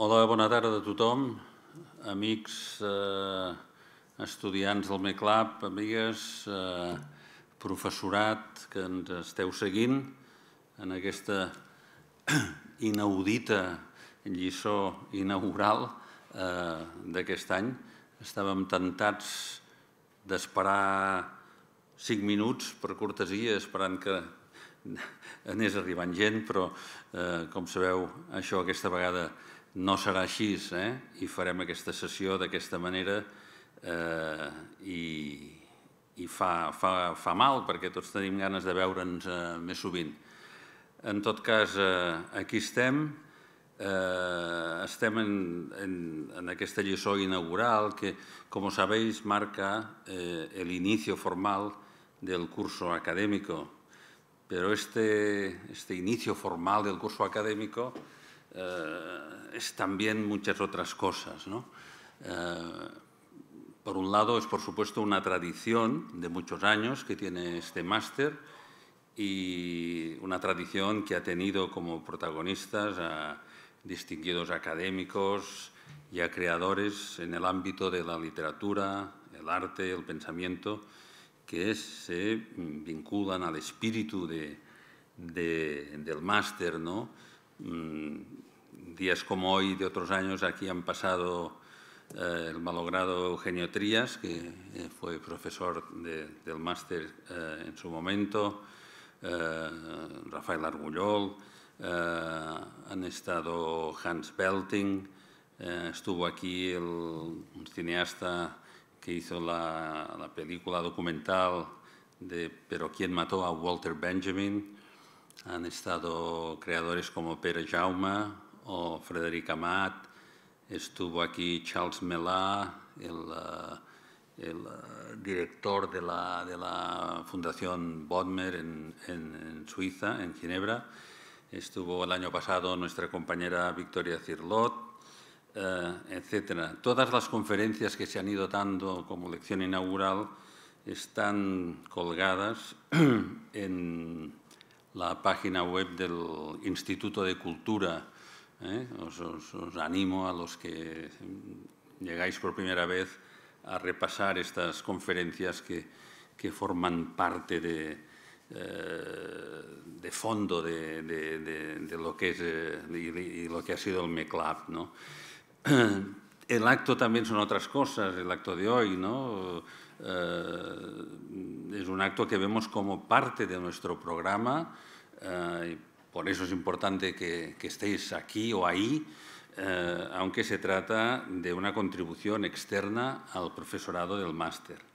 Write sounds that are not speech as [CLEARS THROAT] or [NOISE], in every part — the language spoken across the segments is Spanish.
Hola, bona tarda a tothom, amics, eh, estudiants del MECLAP, amigues, eh, professorat que ens esteu seguint en aquesta [CLEARS THROAT] inaudita lliçó inaugural eh, d'aquest any. Estàvem tentats d'esperar cinc minuts per cortesia, esperant que [LAUGHS] anés arribant gent, però, eh, com sabeu, això aquesta vegada no serà així, eh? i farem aquesta sessió d'aquesta manera eh, i, i fa, fa, fa mal perquè tots tenim ganes de veure'ns eh, més sovint. En tot cas, eh, aquí estem, eh, estem en, en, en aquesta lliçó inaugural que, com sabeu, marca eh, el formal del curso acadèmico. Però este, este inicio formal del curso eh, Eh, es también muchas otras cosas. ¿no? Eh, por un lado, es por supuesto una tradición de muchos años que tiene este máster y una tradición que ha tenido como protagonistas a distinguidos académicos y a creadores en el ámbito de la literatura, el arte, el pensamiento, que se vinculan al espíritu de, del máster, ¿no? Mm, días como hoy de otros años aquí han pasado eh, el malogrado Eugenio Trías, que eh, fue profesor del máster eh, en su momento, Rafael Argullol, han estado Hans Belting, estuvo aquí el, cineasta que hizo la película documental de Pero quién mató a Walter Benjamin, han estado creadores como Pere Jaume o Frederic Matt estuvo aquí Charles Melá, el, eh, eh, director de la, de la Fundación Bodmer en, en, Suiza, en Ginebra. Estuvo el año pasado nuestra compañera Victoria Cirlot, eh, etc. Todas las conferencias que se han ido dando como lección inaugural están colgadas [CLEARS THROAT] en, la página web del Instituto de Cultura. ¿eh? Os, animo a los que mm, llegáis por primera vez a repasar estas conferencias que, que forman parte de, eh, de fondo de, de, de, lo que es eh, y lo que ha sido el MECLAB. ¿no? [CLEARS THROAT] El acto también son otras cosas, el acto de hoy, ¿no? Eh, es un acto que vemos como parte de nuestro programa, eh, por eso es importante que, estéis aquí o ahí, eh, aunque se trata de una contribución externa al profesorado del máster.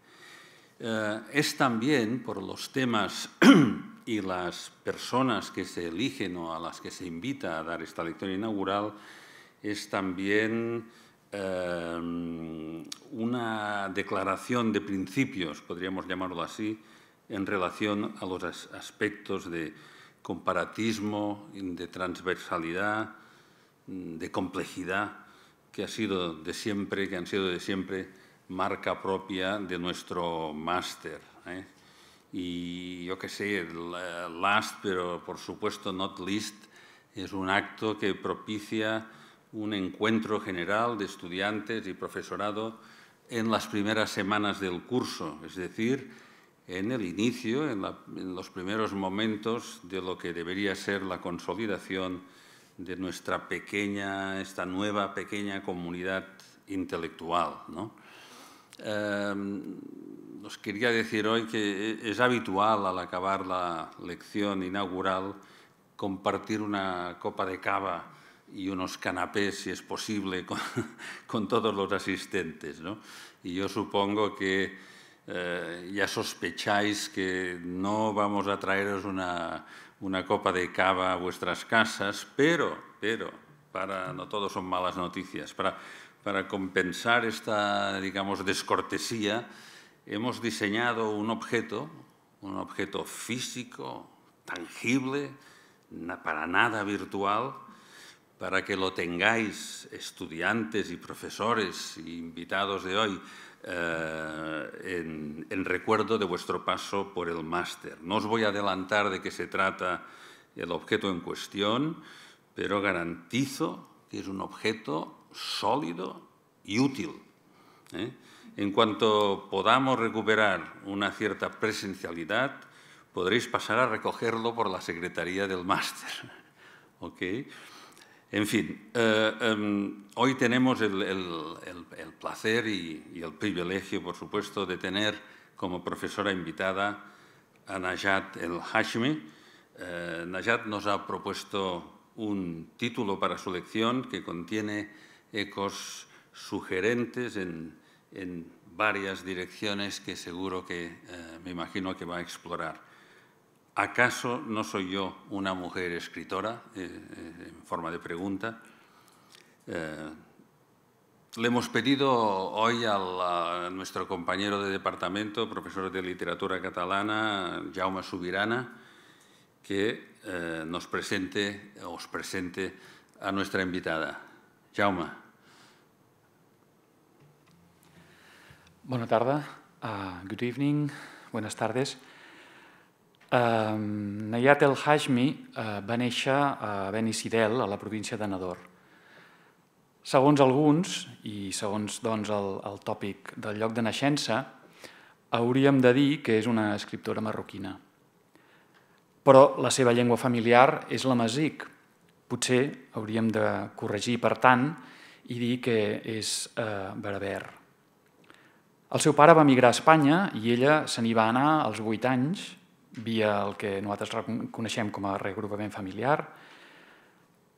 es también por los temas [CLEARS THROAT] y las personas que se eligen o a las que se invita a dar esta lección inaugural, es también Em, una declaración de principios, podríamos llamarlo así, en relación a los aspectos de comparatismo, de transversalidad, de complejidad, que, ha sido de siempre, que han sido de siempre marca propia de nuestro máster. ¿eh? Y yo qué sé, last, pero por supuesto not least, es un acto que propicia un encuentro general de estudiantes y profesorado en las primeras semanas del curso, es decir, en el inicio, en, los primeros momentos de lo que debería ser la consolidación de nuestra pequeña, esta nueva pequeña comunidad intelectual. ¿no? Em, os quería decir hoy que e, es habitual al acabar la lección inaugural compartir una copa de cava y unos canapés, si es posible, [LAUGHS] con, todos los asistentes. ¿no? Y yo supongo que eh, ya sospecháis que no vamos a traeros una, una copa de cava a vuestras casas, pero, pero, para, no todo son malas noticias, para, para compensar esta, digamos, descortesía, hemos diseñado un objeto, un objeto físico, tangible, para nada virtual, para que lo tengáis, estudiantes y profesores y invitados de hoy, eh, en, recuerdo de vuestro paso por el máster. No os voy a adelantar de qué se trata el objeto en cuestión, pero garantizo que es un objeto sólido y útil. ¿eh? En cuanto podamos recuperar una cierta presencialidad, podréis pasar a recogerlo por la Secretaría del Máster. [LAUGHS] ¿Ok? En fin, eh, em, hoy tenemos el, placer y, el privilegio, por supuesto, de tener como profesora invitada a Najat El Hashmi. Eh, Najat nos ha propuesto un título para su lección que contiene ecos sugerentes en varias direcciones que seguro que eh, me imagino que va a explorar. ¿acaso no soy yo una mujer escritora? Eh, eh, en forma de pregunta. Eh, le hemos pedido hoy a, nuestro compañero de departamento, profesor de literatura catalana, Jaume Subirana, que nos presente, os presente a nuestra invitada. Jaume. Buenas tardes. Ah, good evening. Buenas tardes. Um, Nayat El Hashmi eh, va néixer a Benicidel, a la província de Nador. Segons alguns, i segons doncs, el, el tòpic del lloc de naixença, hauríem de dir que és una escriptora marroquina. Però la seva llengua familiar és la masic. Potser hauríem de corregir, per tant, i dir que és eh, berber. El seu pare va emigrar a Espanya i ella se n'hi va anar als 8 anys via el que nosaltres coneixem com a reagrupament familiar,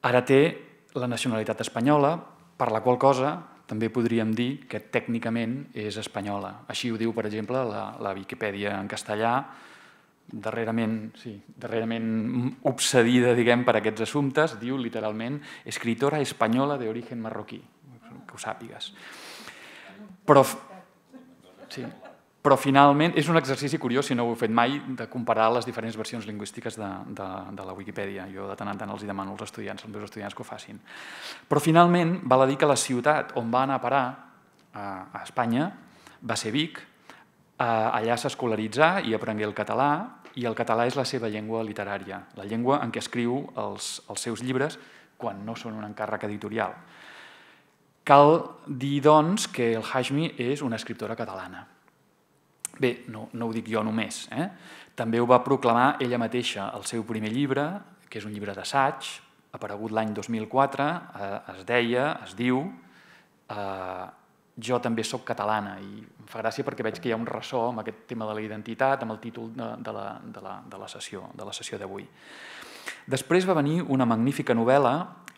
ara té la nacionalitat espanyola, per la qual cosa també podríem dir que tècnicament és espanyola. Així ho diu, per exemple, la, la Viquipèdia en castellà, darrerament, sí, darrerament obsedida diguem, per aquests assumptes, diu literalment «escritora espanyola d'origen marroquí», que ho sàpigues. Però... Sí però finalment és un exercici curiós, si no ho heu fet mai, de comparar les diferents versions lingüístiques de, de, de la Wikipedia. Jo de tant en tant els demano als estudiants, als meus estudiants que ho facin. Però finalment val a dir que la ciutat on va anar a parar a Espanya va ser Vic, eh, allà s'escolaritzà i aprengué el català, i el català és la seva llengua literària, la llengua en què escriu els, els seus llibres quan no són un encàrrec editorial. Cal dir, doncs, que el Hajmi és una escriptora catalana. Bé, no, no ho dic jo només. Eh? També ho va proclamar ella mateixa al el seu primer llibre, que és un llibre d'assaig, aparegut l'any 2004, eh, es deia, es diu, eh, jo també sóc catalana i em fa gràcia perquè veig que hi ha un ressò amb aquest tema de la identitat, amb el títol de, de, la, de, la, de la sessió de la sessió d'avui. Després va venir una magnífica novel·la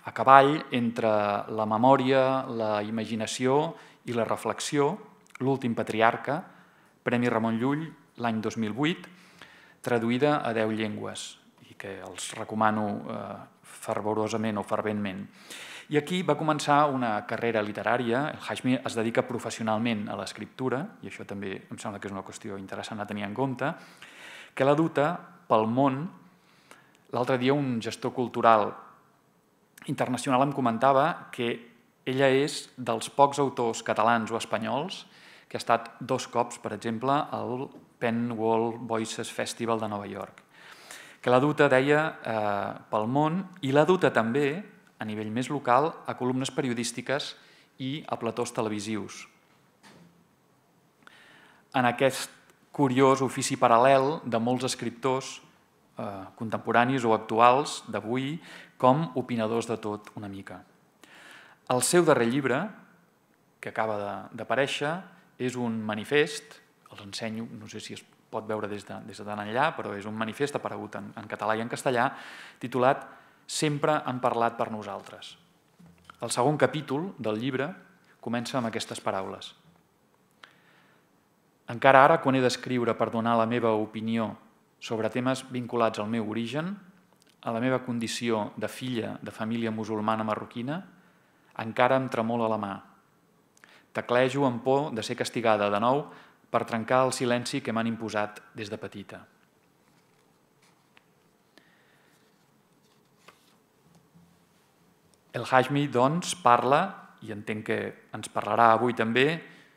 a cavall entre la memòria, la imaginació i la reflexió, l'últim patriarca, Premi Ramon Llull l'any 2008, traduïda a 10 llengües i que els recomano eh, fervorosament o ferventment. I aquí va començar una carrera literària. El Hashmi es dedica professionalment a l'escriptura, i això també em sembla que és una qüestió interessant a tenir en compte, que la duta pel món. L'altre dia un gestor cultural internacional em comentava que ella és dels pocs autors catalans o espanyols que ha estat dos cops, per exemple, al Penn World Voices Festival de Nova York, que l'ha duta, deia, eh, pel món i l'ha duta també, a nivell més local, a columnes periodístiques i a platós televisius. En aquest curiós ofici paral·lel de molts escriptors eh, contemporanis o actuals d'avui com opinadors de tot una mica. El seu darrer llibre, que acaba d'aparèixer, és un manifest, els ensenyo, no sé si es pot veure des de, des de tan enllà, però és un manifest aparegut en, en català i en castellà, titulat Sempre han parlat per nosaltres. El segon capítol del llibre comença amb aquestes paraules. Encara ara, quan he d'escriure per donar la meva opinió sobre temes vinculats al meu origen, a la meva condició de filla de família musulmana marroquina, encara em tremola la mà Teclejo amb por de ser castigada de nou per trencar el silenci que m'han imposat des de petita. El Hajmi, doncs, parla, i entenc que ens parlarà avui també,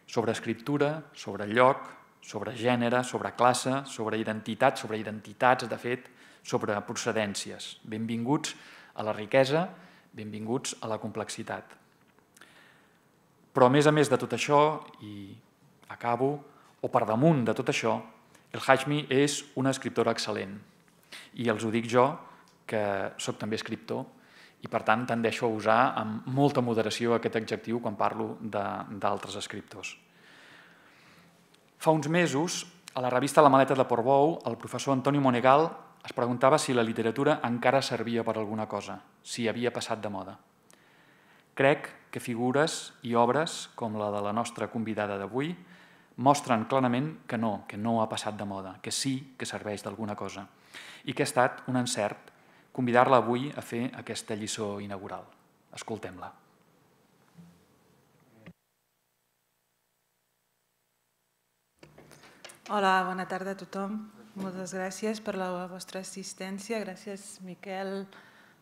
sobre escriptura, sobre lloc, sobre gènere, sobre classe, sobre identitat, sobre identitats, de fet, sobre procedències. Benvinguts a la riquesa, benvinguts a la complexitat. Però a més a més de tot això, i acabo, o per damunt de tot això, el Hajmi és una escriptora excel·lent. I els ho dic jo, que sóc també escriptor, i per tant tendeixo a usar amb molta moderació aquest adjectiu quan parlo d'altres escriptors. Fa uns mesos, a la revista La maleta de Portbou, el professor Antoni Monegal es preguntava si la literatura encara servia per alguna cosa, si havia passat de moda. Crec que figures i obres com la de la nostra convidada d'avui mostren clarament que no, que no ha passat de moda, que sí que serveix d'alguna cosa i que ha estat un encert convidar-la avui a fer aquesta lliçó inaugural. Escoltem-la. Hola, bona tarda a tothom. Moltes gràcies per la vostra assistència. Gràcies, Miquel, Miquel,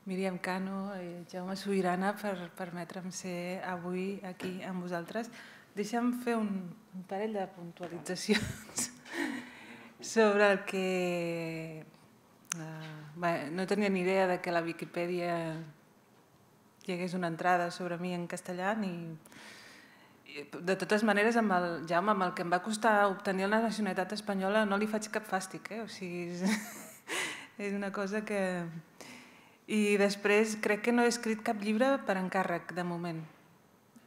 Míriam Cano i eh, Jaume Sobirana per permetre'm ser avui aquí amb vosaltres. Deixa'm fer un, parell de puntualitzacions [LAUGHS] sobre el que... Eh, no tenia ni idea de que la Viquipèdia hi hagués una entrada sobre mi en castellà ni... De totes maneres, amb el Jaume, amb el que em va costar obtenir la nacionalitat espanyola, no li faig cap fàstic, eh? O sigui, és [LAUGHS] una cosa que Y, después, crec que no he escrit cap llibre per encàrrec, de moment.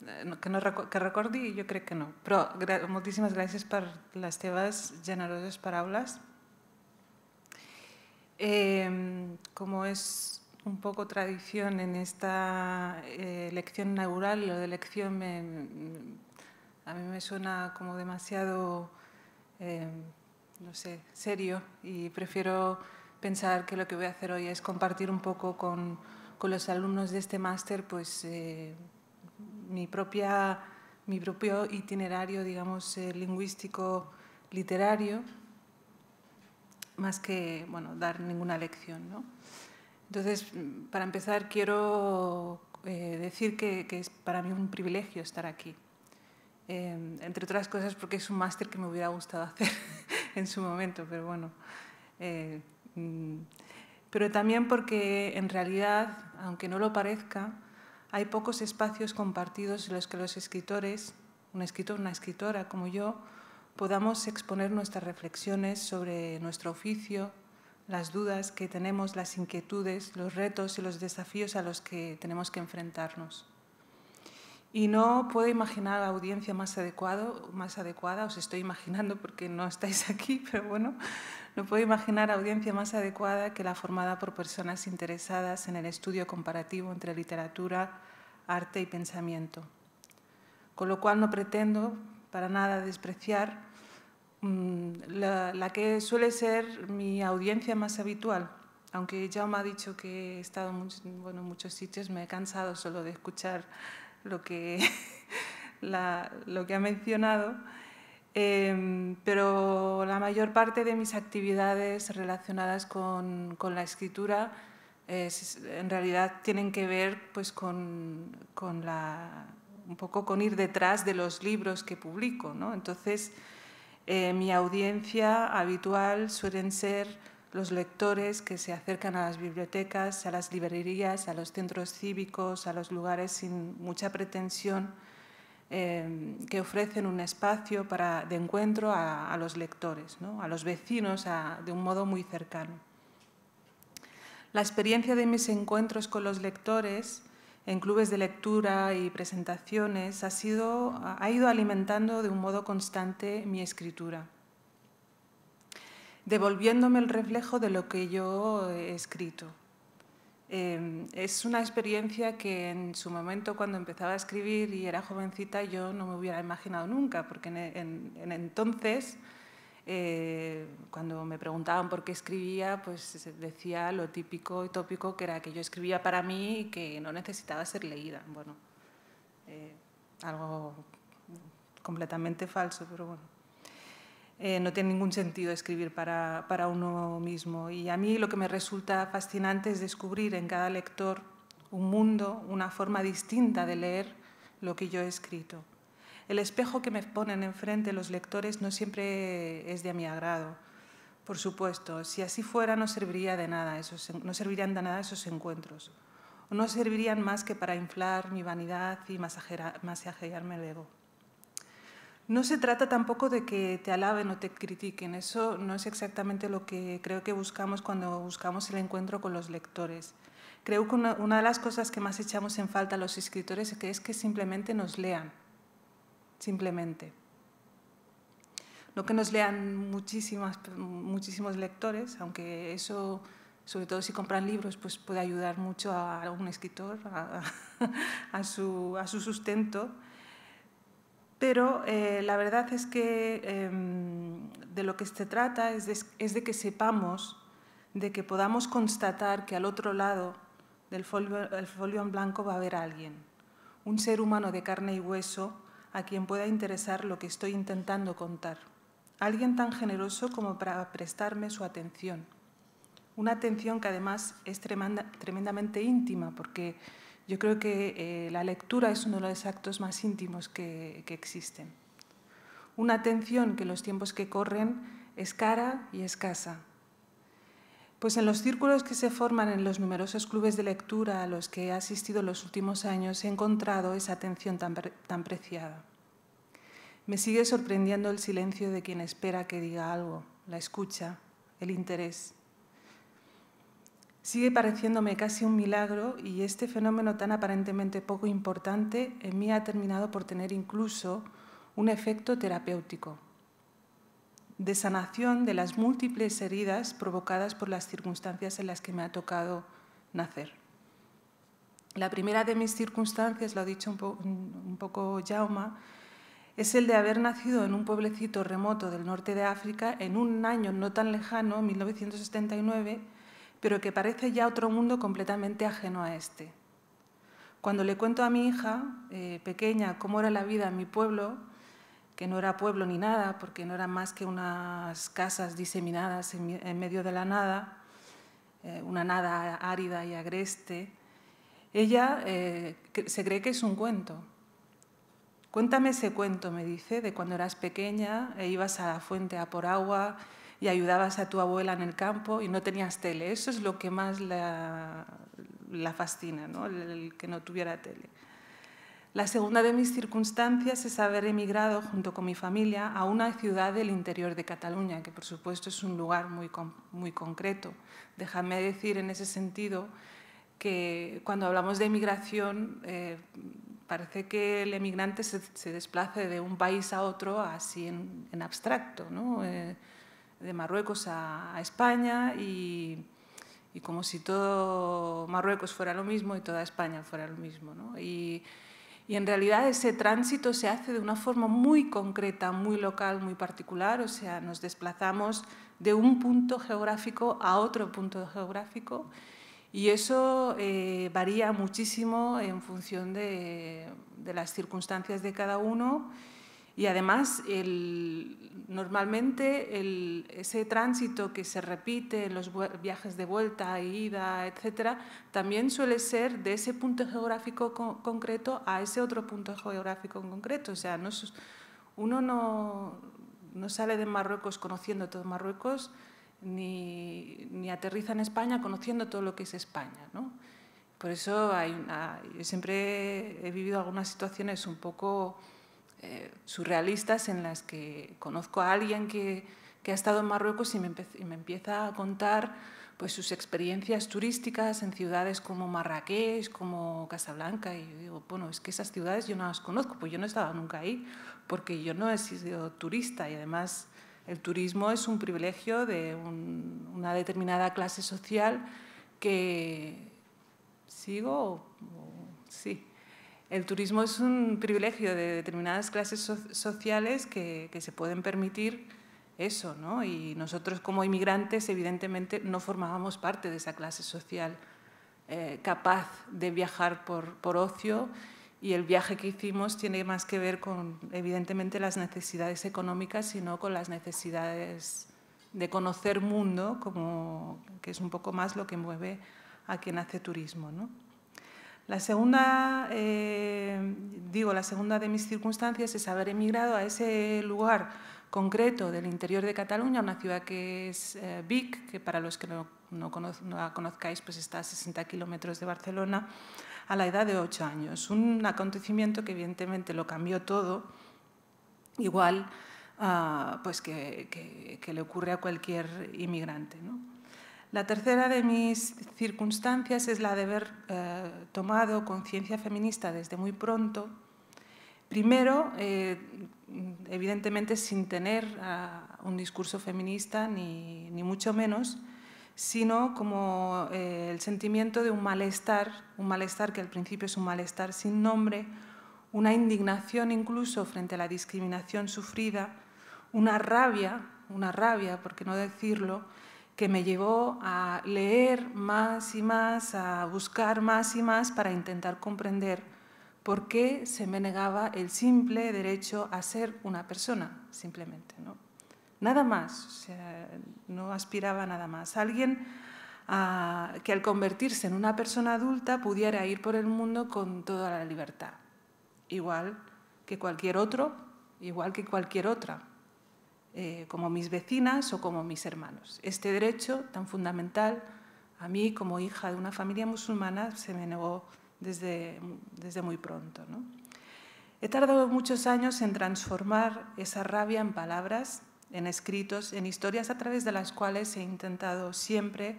Eh, que, no, que recordi, jo crec que no. Pero muchísimas gracias por las les teves generoses paraules. Em, como es un poco tradición en esta eh, elección inaugural, lo de elección a mí me suena como demasiado, em, no sé, serio y prefiero pensar que lo que voy a hacer hoy es compartir un poco con, los alumnos de este máster pues, eh, mi, propia, mi propio itinerario, digamos, eh, lingüístico literario, más que bueno, dar ninguna lección. Entonces, para empezar, quiero eh, decir que, es para mí un privilegio estar aquí. entre otras cosas porque es un máster que me hubiera gustado [LAUGHS] hacer en su momento, pero bueno, Mm, pero también porque en realidad, aunque no lo parezca, hay pocos espacios compartidos en los que los escritores, un escritor, una escritora como yo, podamos exponer nuestras reflexiones sobre nuestro oficio, las dudas que tenemos, las inquietudes, los retos y los desafíos a los que tenemos que enfrentarnos. Y no puedo imaginar audiencia más, adecuada, más adecuada, os estoy imaginando porque no estáis aquí, [LAUGHS] pero bueno, no puedo imaginar audiencia más adecuada que la formada por personas interesadas en el estudio comparativo entre literatura, arte y pensamiento. Con lo cual no pretendo para nada despreciar mm, la, que suele ser mi audiencia más habitual, aunque ya me ha dicho que he estado en muchos sitios, me he cansado solo de escuchar [LAUGHS] lo que, ha mencionado, em, pero la mayor parte de mis actividades relacionadas con, la escritura en realidad tienen que ver pues, con, un poco con ir detrás de los libros que publico. Entonces, eh, mi audiencia habitual suelen ser los lectores que se acercan a las bibliotecas, a las librerías, a los centros cívicos, a los lugares sin mucha pretensión, eh, que ofrecen un espacio de encuentro a, los lectores, ¿no? a los vecinos, de un modo muy cercano. La experiencia de mis encuentros con los lectores en clubes de lectura y presentaciones ha, ha ido alimentando de un modo constante mi escritura devolviéndome el reflejo de lo que yo he escrito. Em, es una experiencia que en su momento, cuando empezaba a escribir y era jovencita, yo no me hubiera imaginado nunca, porque en, entonces, eh, cuando me preguntaban por qué escribía, pues decía lo típico y tópico que era que yo escribía para mí y que no necesitaba ser leída. Bueno, eh, algo completamente falso, pero bueno. Eh, no tiene ningún sentido escribir para, uno mismo. Y a mí lo que me resulta fascinante es descubrir en cada lector un mundo, una forma distinta de leer lo que yo he escrito. El espejo que me ponen enfrente los lectores no siempre es de mi agrado. Por supuesto, si así fuera no, serviría de nada esos, no servirían de nada esos encuentros. no servirían más que para inflar mi vanidad y masajearme el ego. No se trata tampoco de que te alaben o te critiquen, eso no es exactamente lo que creo que buscamos cuando buscamos el encuentro con los lectores. Creo que una, de las cosas que más echamos en falta a los escritores es que, es que simplemente nos lean, simplemente. No que nos lean muchísimas, muchísimos lectores, aunque eso sobre todo si compran libros, pues puede ayudar mucho a un escritor, a [LAUGHS] su, sustento, pero eh, la verdad es que em, de lo que se trata es de, que sepamos, de que podamos constatar que al otro lado del folio, en blanco va a haber alguien, un ser humano de carne y hueso a quien pueda interesar lo que estoy intentando contar, alguien tan generoso como para prestarme su atención, una atención que además es tremendamente íntima porque yo creo que eh, la lectura es uno de los actos más íntimos que, existen. Una atención que en los tiempos que corren es cara y escasa. Pues en los círculos que se forman en los numerosos clubes de lectura a los que he asistido en los últimos años he encontrado esa atención tan preciada. Me sigue sorprendiendo el silencio de quien espera que diga algo, la escucha, el interés. Sigue pareciéndome casi un milagro y este fenómeno tan aparentemente poco importante en mí ha terminado por tener incluso un efecto terapéutico, de sanación de las múltiples heridas provocadas por las circunstancias en las que me ha tocado nacer. La primera de mis circunstancias, lo ha dicho un, poco Jauma, es el de haber nacido en un pueblecito remoto del norte de África en un año no tan lejano, 1979, pero que parece ya otro mundo completamente ajeno a este. Cuando le cuento a mi hija, eh, pequeña, cómo era la vida en mi pueblo, que no era pueblo ni nada, porque no eran más que unas casas diseminadas en, medio de la nada, eh, una nada árida y agreste, ella eh, se cree que es un cuento. Cuéntame ese cuento, me dice, de cuando eras pequeña e ibas a la fuente a por agua y ayudabas a tu abuela en el campo y no tenías tele. Eso es lo que más la, fascina, el, que no tuviera tele. La segunda de mis circunstancias es haber emigrado junto con mi familia a una ciudad del interior de Cataluña, que por supuesto es un lugar muy, muy concreto. Déjame decir en ese sentido que cuando hablamos de emigración eh, parece que el emigrante se, se, desplace de un país a otro así en, abstracto. ¿no? Eh, de Marruecos a, España y, como si todo Marruecos fuera lo mismo y toda España fuera lo mismo. Y, en realidad ese tránsito se hace de una forma muy concreta, muy local, muy particular, o sea, nos desplazamos de un punto geográfico a otro punto geográfico y eso eh, varía muchísimo en función de, las circunstancias de cada uno y además, el, normalmente el, ese tránsito que se repite en los viajes de vuelta, ida, etcétera, también suele ser de ese punto geográfico concreto a ese otro punto geográfico en concreto. O sea, no, uno no, no, sale de Marruecos conociendo todo Marruecos, ni, ni, aterriza en España conociendo todo lo que es España. ¿no? Por eso hay siempre he vivido algunas situaciones un poco eh, surrealistas en las que conozco a alguien que, ha estado en Marruecos y me, empieza a contar pues, sus experiencias turísticas en ciudades como Marrakech, como Casablanca. Y yo digo, bueno, es que esas ciudades yo no las conozco, pues yo no he estado nunca ahí, porque yo no he sido turista y además el turismo es un privilegio de una determinada clase social que sigo, sí, el turismo es un privilegio de determinadas clases sociales que, se pueden permitir eso, ¿no? Y nosotros como inmigrantes evidentemente no formábamos parte de esa clase social eh, capaz de viajar por, ocio y el viaje que hicimos tiene más que ver con evidentemente las necesidades económicas, sino con las necesidades de conocer mundo, que es un poco más lo que mueve a quien hace turismo, ¿no? La segunda, eh, digo, la segunda de mis circunstancias es haber emigrado a ese lugar concreto del interior de Cataluña, una ciudad que es eh, Vic, que para los que no, la conozcáis, pues está a 60 kilómetros de Barcelona, a la edad de 8 años. Un acontecimiento que evidentemente lo cambió todo, igual ah, pues que, que, le ocurre a cualquier inmigrante. ¿no? La tercera de mis circunstancias es la de haber eh, tomado conciencia feminista desde muy pronto. Primero, eh, evidentemente sin tener eh, un discurso feminista, ni, mucho menos, sino como el sentimiento de un malestar, un malestar que al principio es un malestar sin nombre, una indignación incluso frente a la discriminación sufrida, una rabia, una rabia, por qué no decirlo, que me llevó a leer más y más, a buscar más y más para intentar comprender por qué se me negaba el simple derecho a ser una persona, simplemente. ¿no? Nada más, no aspiraba a nada más. Alguien ah, que al convertirse en una persona adulta pudiera ir por el mundo con toda la libertad, igual que cualquier otro, igual que cualquier otra. Eh, como mis vecinas o como mis hermanos. Este derecho tan fundamental a mí como hija de una familia musulmana se me negó desde, desde muy pronto. He tardado muchos años en transformar esa rabia en palabras, en escritos, en historias a través de las cuales he intentado siempre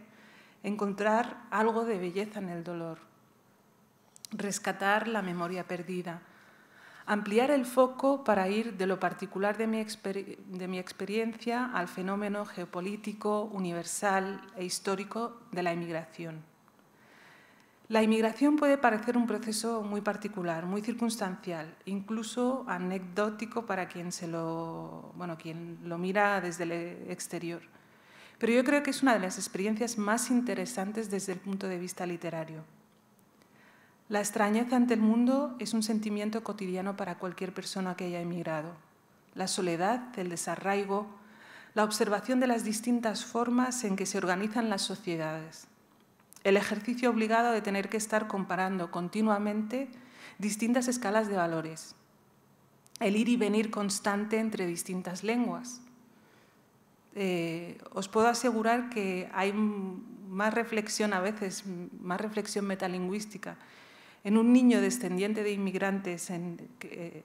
encontrar algo de belleza en el dolor, rescatar la memoria perdida, ampliar el foco para ir de lo particular de mi, experiencia al fenómeno geopolítico, universal e histórico de la inmigración. La inmigración puede parecer un proceso muy particular, muy circunstancial, incluso anecdótico para quien, quien lo mira desde el exterior. Pero yo creo que es una de las experiencias más interesantes desde el punto de vista literario. La extrañeza ante el mundo es un sentimiento cotidiano para cualquier persona que haya emigrado. La soledad, el desarraigo, la observación de las distintas formas en que se organizan las sociedades, el ejercicio obligado de tener que estar comparando continuamente distintas escalas de valores, el ir y venir constante entre distintas lenguas. Eh, os puedo asegurar que hay más reflexión a veces, más reflexión metalingüística en un niño descendiente de inmigrantes eh,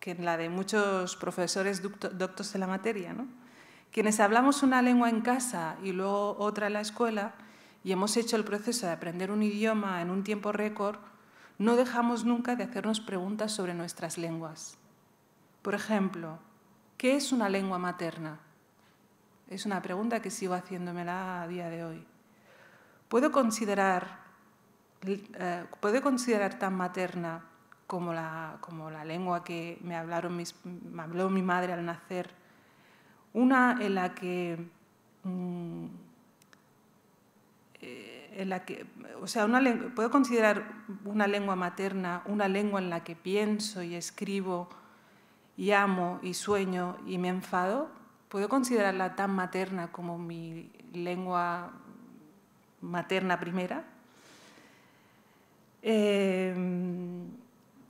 que en la de muchos profesores doctos de la materia. Quienes hablamos una lengua en casa y luego otra en la escuela y hemos hecho el proceso de aprender un idioma en un tiempo récord, no dejamos nunca de hacernos preguntas sobre nuestras lenguas. Por ejemplo, ¿qué es una lengua materna? Es una pregunta que sigo haciéndomela a día de hoy. ¿Puedo considerar eh, puedo considerar tan materna como la, como la lengua que me, hablaron me habló mi madre al nacer, una en la que... Mm, eh, en la que, o sea, una puedo considerar una lengua materna una lengua en la que pienso y escribo y amo y sueño y me enfado. Puedo considerarla tan materna como mi lengua materna primera. Em,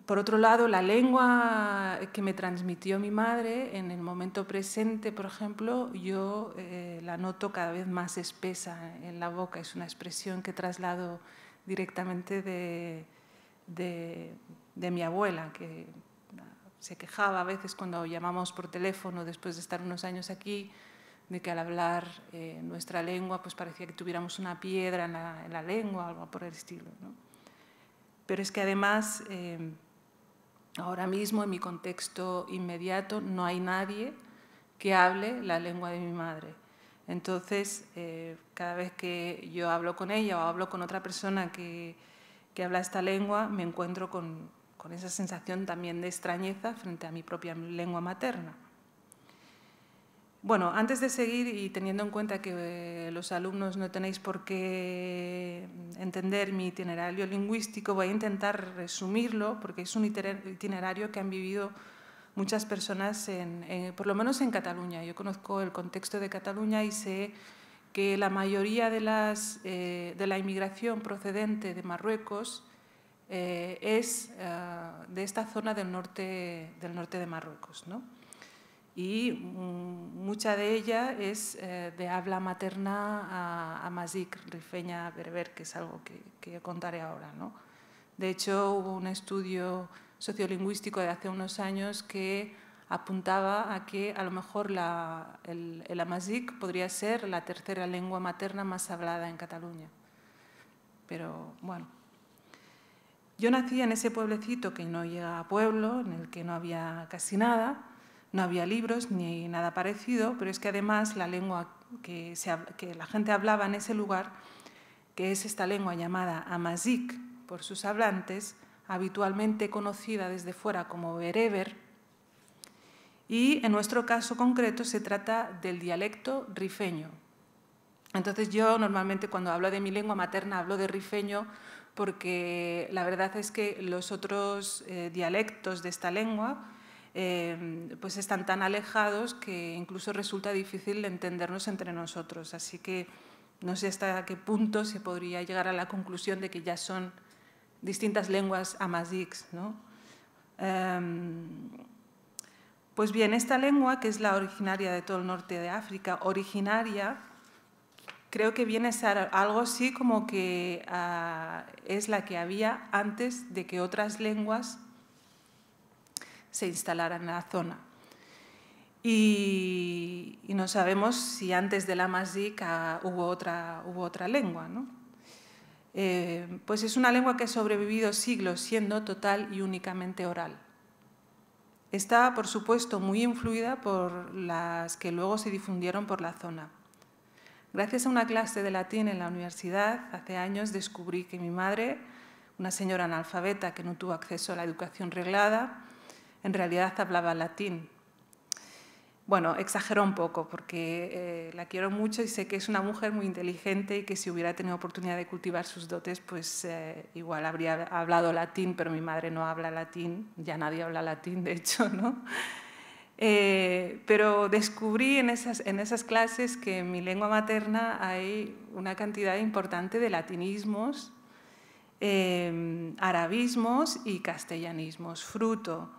por otro lado, la lengua que me transmitió mi madre en el momento presente, por ejemplo, yo eh, la noto cada vez más espesa en la boca. Es una expresión que traslado directamente de, de, mi abuela, que se quejaba a veces cuando llamamos por teléfono después de estar unos años aquí, de que al hablar eh, nuestra lengua pues parecía que tuviéramos una piedra en la, en la lengua, algo por el estilo. ¿no? Pero es que además, em, ahora mismo, en mi contexto inmediato, no hay nadie que hable la lengua de mi madre. Entonces, eh, cada vez que yo hablo con ella o hablo con otra persona que, habla esta lengua, me encuentro con esa sensación también de extrañeza frente a mi propia lengua materna. Bueno, antes de seguir y teniendo en cuenta que eh, los alumnos no tenéis por qué entender mi itinerario lingüístico, voy a intentar resumirlo porque es un itinerario que han vivido muchas personas, por lo menos en Cataluña. Yo conozco el contexto de Cataluña y sé que la mayoría de, eh, la inmigración procedente de Marruecos eh, es de esta zona del norte, del norte de Marruecos. ¿no? y mm, mucha de ella es eh, de habla materna a, a rifeña berber, que es algo que, contaré ahora. De hecho, hubo un estudio sociolingüístico de hace unos años que apuntaba a que a lo mejor la, el, el amazic podría ser la tercera lengua materna más hablada en Cataluña. Pero bueno, yo nací en ese pueblecito que no llega a pueblo, en el que no había casi nada, no había libros ni nada parecido, pero es que además la lengua que, la gente hablaba en ese lugar, que es esta lengua llamada amazic por sus hablantes, habitualmente conocida desde fuera como bereber, y en nuestro caso concreto se trata del dialecto rifeño. Entonces yo normalmente cuando hablo de mi lengua materna hablo de rifeño porque la verdad es que los otros eh, dialectos de esta lengua, Em, pues están tan alejados que incluso resulta difícil entendernos entre nosotros. Así que no sé hasta qué punto se podría llegar a la conclusión de que ya son distintas lenguas amazigh. ¿no? Em, pues bien, esta lengua, que es la originaria de todo el norte de África, originaria, creo que viene a ser algo así como que ah, es la que había antes de que otras lenguas se instalara en la zona. Y, no sabemos si antes de la Amazigh ah, hubo otra, hubo otra lengua. ¿no? Eh, pues es una lengua que ha sobrevivido siglos siendo total y únicamente oral. Está, por supuesto, muy influida por las que luego se difundieron por la zona. Gracias a una clase de latín en la universidad, hace años descubrí que mi madre, una señora analfabeta que no tuvo acceso a la educación reglada, en realidad hablaba latín. Bueno, exagero un poco porque eh, la quiero mucho y sé que es una mujer muy inteligente y que si hubiera tenido oportunidad de cultivar sus dotes, pues eh, igual habría hablado latín, pero mi madre no habla latín, ya nadie habla latín, de hecho, ¿no? Eh, pero descubrí en esas, en esas clases que en mi lengua materna hay una cantidad importante de latinismos, arabismos y castellanismos, fruto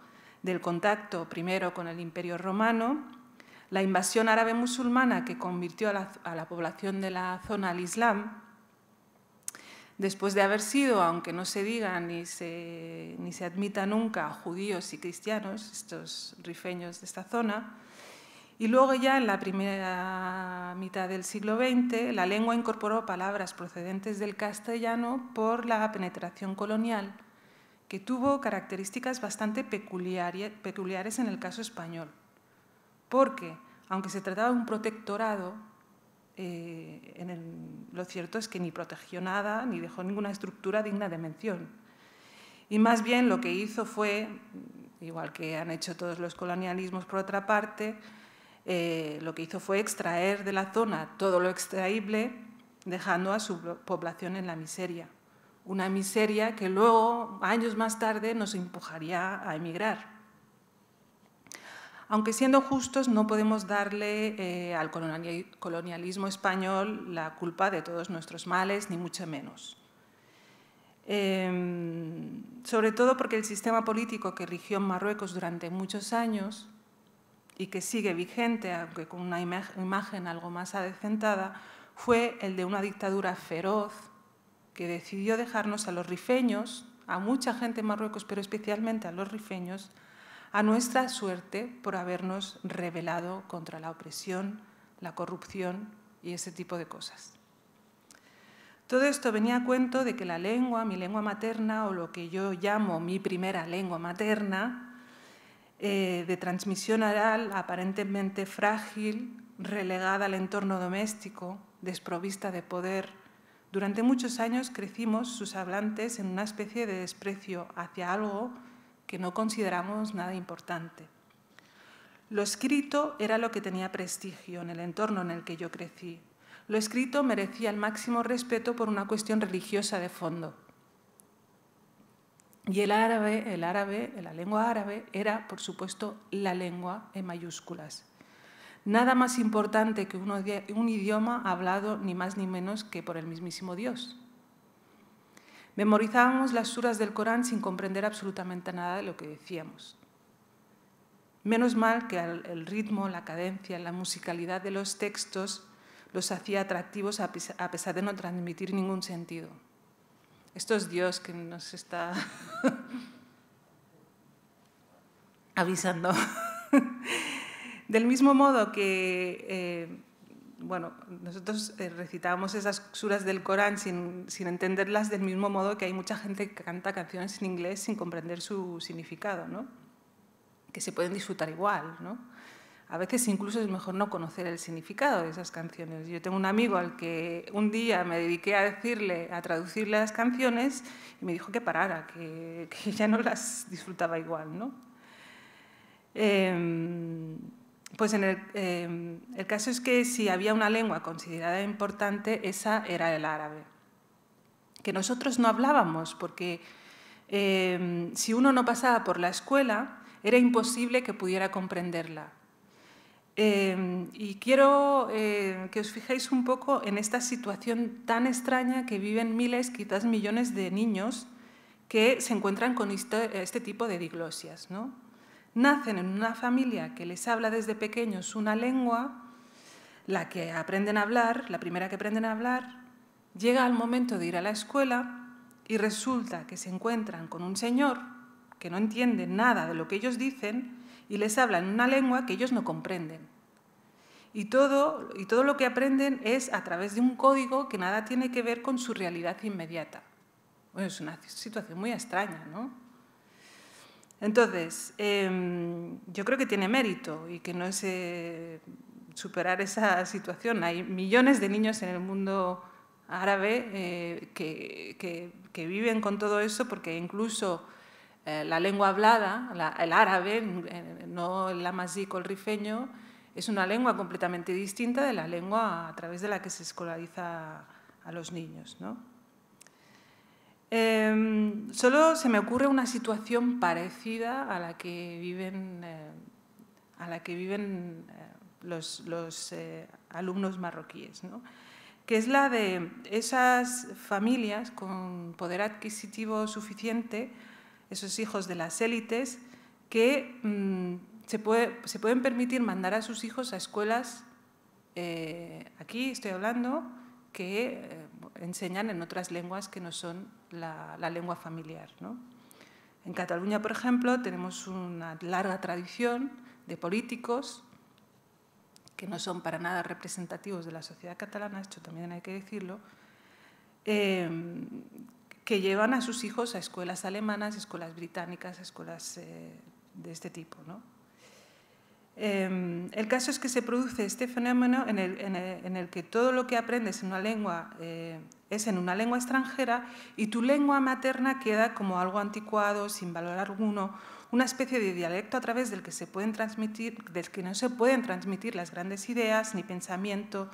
del contacto primero con el Imperio Romano, la invasión árabe musulmana que convirtió a la, población de la zona al Islam, después de haber sido, aunque no se diga ni se, ni se admita nunca, judíos y cristianos, estos rifeños de esta zona, y luego ya en la primera mitad del siglo XX, la lengua incorporó palabras procedentes del castellano por la penetración colonial que tuvo características bastante peculiares en el caso español, porque aunque se trataba de un protectorado, eh, lo cierto es que ni protegió nada ni dejó ninguna estructura digna de mención. Y más bien lo que hizo fue, igual que han hecho todos los colonialismos por otra parte, eh, lo que hizo fue extraer de la zona todo lo extraíble, dejando a su población en la miseria una miseria que luego, años más tarde, nos empujaría a emigrar. Aunque siendo justos, no podemos darle eh, al colonialismo español la culpa de todos nuestros males, ni mucho menos. Em, sobre todo porque el sistema político que rigió en Marruecos durante muchos años y que sigue vigente, aunque con una imagen algo más adecentada, fue el de una dictadura feroz, que decidió dejarnos a los rifeños, a mucha gente en Marruecos, pero especialmente a los rifeños, a nuestra suerte por habernos rebelado contra la opresión, la corrupción y ese tipo de cosas. Todo esto venía a cuento de que la lengua, mi lengua materna, o lo que yo llamo mi primera lengua materna, eh, de transmisión oral aparentemente frágil, relegada al entorno doméstico, desprovista de poder, durante muchos años crecimos sus hablantes en una especie de desprecio hacia algo que no consideramos nada importante. Lo escrito era lo que tenía prestigio en el entorno en el que yo crecí. Lo escrito merecía el máximo respeto por una cuestión religiosa de fondo. Y el árabe, el árabe, la lengua árabe era, por supuesto, la lengua en mayúsculas. Nada más importante que un idioma hablado ni más ni menos que por el mismísimo Dios. Memorizábamos las suras del Corán sin comprender absolutamente nada de lo que decíamos. Menos mal que el ritmo, la cadencia, la musicalidad de los textos los hacía atractivos a pesar de no transmitir ningún sentido. Esto es Dios que nos está [LAUGHS] avisando. [LAUGHS] Del mismo modo que, eh, bueno, nosotros eh, recitábamos esas suras del Corán sin, entenderlas, del mismo modo que hay mucha gente que canta canciones en inglés sin comprender su significado, ¿no? Que se pueden disfrutar igual, ¿no? A veces incluso es mejor no conocer el significado de esas canciones. Yo tengo un amigo al que un día me dediqué a decirle, a traducirle las canciones y me dijo que parara, que, que ya no las disfrutaba igual, ¿no? Em, pues em, el, caso es que si había una lengua considerada importante, esa era el árabe, que nosotros no hablábamos, porque em, si uno no pasaba por la escuela, era imposible que pudiera comprenderla. Em, y quiero eh, que os fijéis un poco en esta situación tan extraña que viven miles, quizás millones de niños que se encuentran con este, este tipo de diglosias. ¿no? nacen en una familia que les habla desde pequeños una lengua, la que aprenden a hablar, la primera que aprenden a hablar, llega al momento de ir a la escuela y resulta que se encuentran con un señor que no entiende nada de lo que ellos dicen y les habla en una lengua que ellos no comprenden. Y todo, y todo lo que aprenden es a través de un código que nada tiene que ver con su realidad inmediata. Bueno, es una situación muy extraña, ¿no? Entonces, em, yo creo que tiene mérito y que no es eh, superar esa situación. Hay millones de niños en el mundo árabe eh, que, viven con todo eso porque incluso eh, la lengua hablada, el árabe, no el amazíco, el rifeño, es una lengua completamente distinta de la lengua a través de la que se escolariza a los niños. ¿no? Em, solo se me ocurre una situación parecida a la que viven, eh, a la que viven eh, los, eh, alumnos marroquíes, que es la de esas familias con poder adquisitivo suficiente, esos hijos de las élites, que mm, se, puede, se, pueden permitir mandar a sus hijos a escuelas, aquí estoy hablando, que enseñan en otras lenguas que no son la, lengua familiar. En Cataluña, por ejemplo, tenemos una larga tradición de políticos que no son para nada representativos de la sociedad catalana, esto también hay que decirlo, em, que llevan a sus hijos a escuelas alemanas, escuelas británicas, escuelas eh, de este tipo. ¿no? Em, el caso es que se produce este fenómeno en el, que todo lo que aprendes en una lengua eh, es en una lengua extranjera y tu lengua materna queda como algo anticuado, sin valor alguno, una especie de dialecto a través del que, no se pueden transmitir las grandes ideas, ni pensamiento,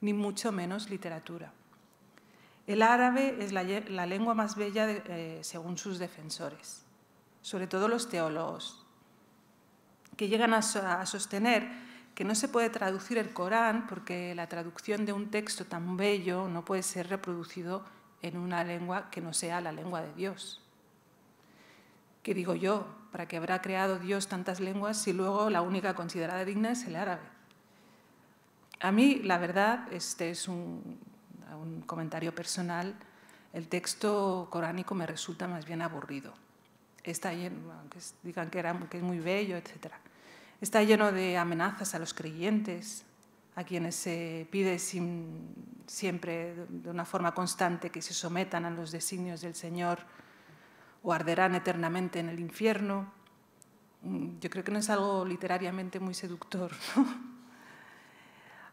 ni mucho menos literatura. El árabe es la, lengua más bella eh, según sus defensores, sobre todo los teólogos, que llegan a, sostener que no se puede traducir el Corán porque la traducción de un texto tan bello no puede ser reproducido en una lengua que no sea la lengua de Dios. ¿Qué digo yo? ¿Para qué habrá creado Dios tantas lenguas si luego la única considerada digna es el árabe? A mí, la verdad, este es un, comentario personal, el texto coránico me resulta más bien aburrido. Está ahí, aunque digan que, que es muy bello, etcétera. Está lleno de amenazas a los creyentes, a quienes se pide sin, siempre de una forma constante que se sometan a los designios del Señor o arderán eternamente en el infierno. Mm, yo creo que no es algo literariamente muy seductor. [LAUGHS]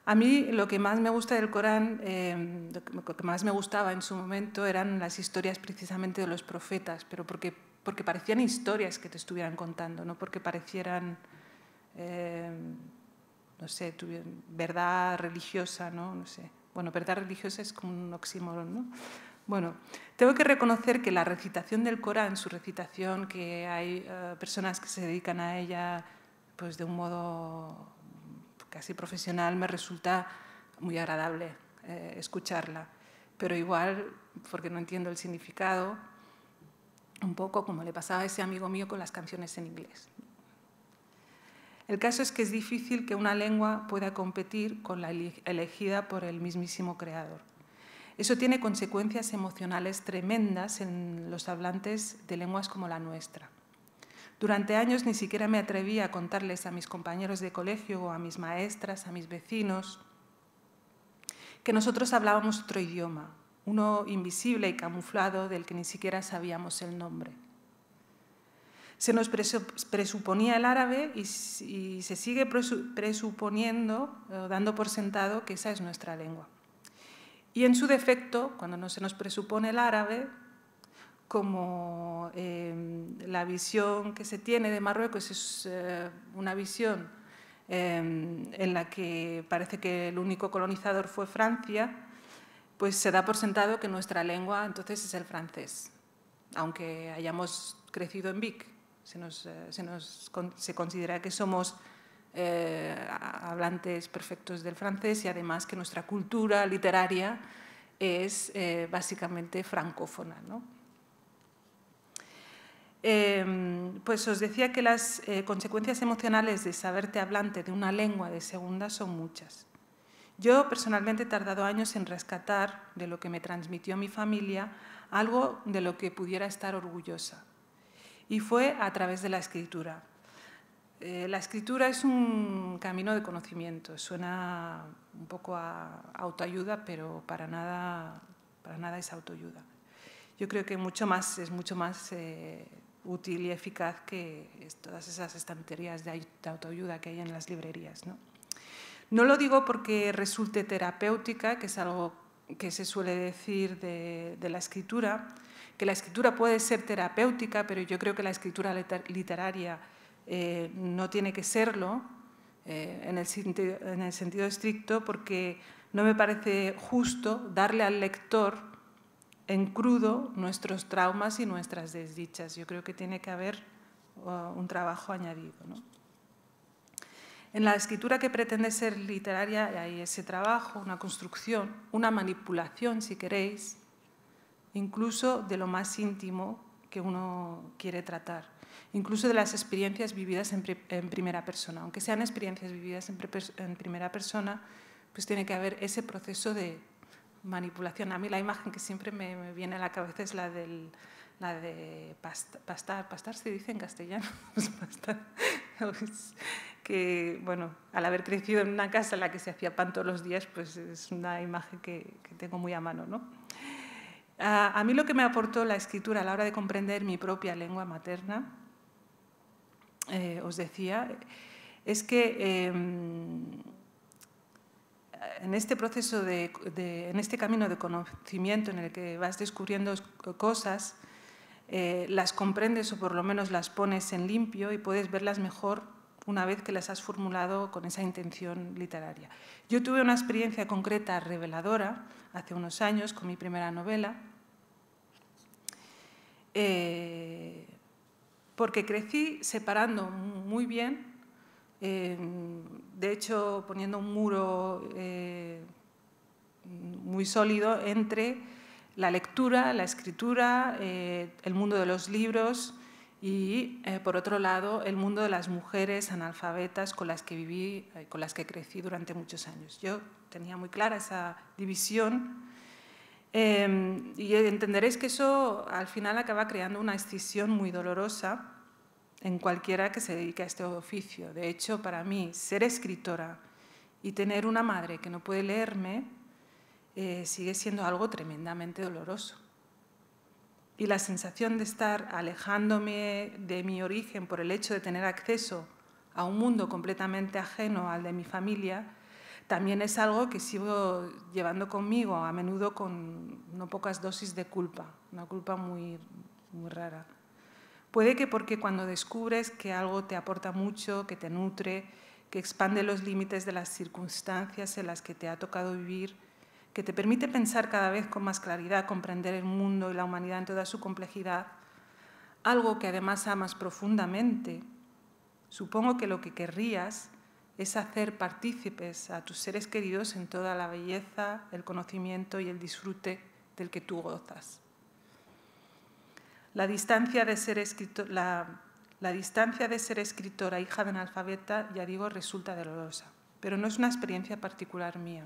A mí lo que más me gusta del Corán, em, lo que más me gustaba en su momento eran las historias precisamente de los profetas, pero porque, porque parecían historias que te estuvieran contando, no porque parecieran Em, no sé, verdad religiosa, ¿no? No sé. Bueno, verdad religiosa es como un oxímoron, ¿no? Bueno, tengo que reconocer que la recitación del Corán, su recitación, que hay eh, personas que se dedican a ella pues de un modo casi profesional, me resulta muy agradable eh, escucharla. Pero igual, porque no entiendo el significado, un poco como le pasaba a ese amigo mío con las canciones en inglés. El caso es que es difícil que una lengua pueda competir con la elegida por el mismísimo creador. Eso tiene consecuencias emocionales tremendas en los hablantes de lenguas como la nuestra. Durante años ni siquiera me atreví a contarles a mis compañeros de colegio o a mis maestras, a mis vecinos, que nosotros hablábamos otro idioma, uno invisible y camuflado del que ni siquiera sabíamos el nombre se nos presuponía el árabe y, se sigue presuponiendo, eh, dando por sentado que esa es nuestra lengua. Y en su defecto, cuando no se nos presupone el árabe, como em, la visión que se tiene de Marruecos es eh, una visión em, en la que parece que el único colonizador fue Francia, pues se da por sentado que nuestra lengua entonces es el francés, aunque hayamos crecido en Vic. Eh, se considera que somos eh, hablantes perfectos del francés y además que nuestra cultura literaria es eh, básicamente francófona. ¿no? Em, pues os decía que las consecuencias emocionales de saberte hablante de una lengua de segunda son muchas. Yo personalmente he tardado años en rescatar de lo que me transmitió mi familia algo de lo que pudiera estar orgullosa, y fue a través de la escritura. Eh, la escritura es un camino de conocimiento, suena un poco a autoayuda, pero para nada, para nada es autoayuda. Yo creo que mucho más, es mucho más eh, útil y eficaz que todas esas estanterías de autoayuda que hay en las librerías. ¿no? lo digo porque resulte terapéutica, que es algo que se suele decir de, de, la escritura, que la escritura puede ser terapéutica, pero yo creo que la escritura literaria eh, no tiene que serlo eh, en, el sentido, estricto, porque no me parece justo darle al lector en crudo nuestros traumas y nuestras desdichas. Yo creo que tiene que haber un trabajo añadido. En la escritura que pretende ser literaria hay ese trabajo, una construcción, una manipulación, si queréis, incluso de lo más íntimo que uno quiere tratar, incluso de las experiencias vividas en, primera persona. Aunque sean experiencias vividas en, primera persona, pues tiene que haber ese proceso de manipulación. A mí la imagen que siempre me, viene a la cabeza es la la de pastar, pastar se dice en castellano, [LAUGHS] pues pastar. Pues que bueno, al haber crecido en una casa en la que se hacía pan todos los días, pues es una imagen que, que tengo muy a mano, ¿no? A, mí lo que me aportó la escritura a la hora de comprender mi propia lengua materna, eh, os decía, es que em, en este proceso, de, en este camino de conocimiento en el que vas descubriendo cosas, eh, las comprendes o por lo menos las pones en limpio y puedes verlas mejor una vez que las has formulado con esa intención literaria. Yo tuve una experiencia concreta reveladora hace unos años con mi primera novela, eh, porque crecí separando muy bien, eh, de hecho poniendo un muro eh, muy sólido entre la lectura, la escritura, el mundo de los libros, y, eh, por otro lado, el mundo de las mujeres analfabetas con las que viví, eh, con las que crecí durante muchos años. Yo tenía muy clara esa división em, y entenderéis que eso al final acaba creando una escisión muy dolorosa en cualquiera que se dedique a este oficio. De hecho, para mí, ser escritora y tener una madre que no puede leerme eh, sigue siendo algo tremendamente doloroso y la sensación de estar alejándome de mi origen por el hecho de tener acceso a un mundo completamente ajeno al de mi familia, también es algo que sigo llevando conmigo, a menudo con no pocas dosis de culpa, una culpa muy, muy rara. Puede que porque cuando descubres que algo te aporta mucho, que te nutre, que expande los límites de las circunstancias en las que te ha tocado vivir, que te permite pensar cada vez con más claridad, comprender el mundo y la humanidad en toda su complejidad, algo que además amas profundamente, supongo que lo que querrías es hacer partícipes a tus seres queridos en toda la belleza, el conocimiento y el disfrute del que tú gozas. La distancia de ser, la, distancia de ser escritora, hija de analfabeta, ya digo, resulta dolorosa, pero no es una experiencia particular mía.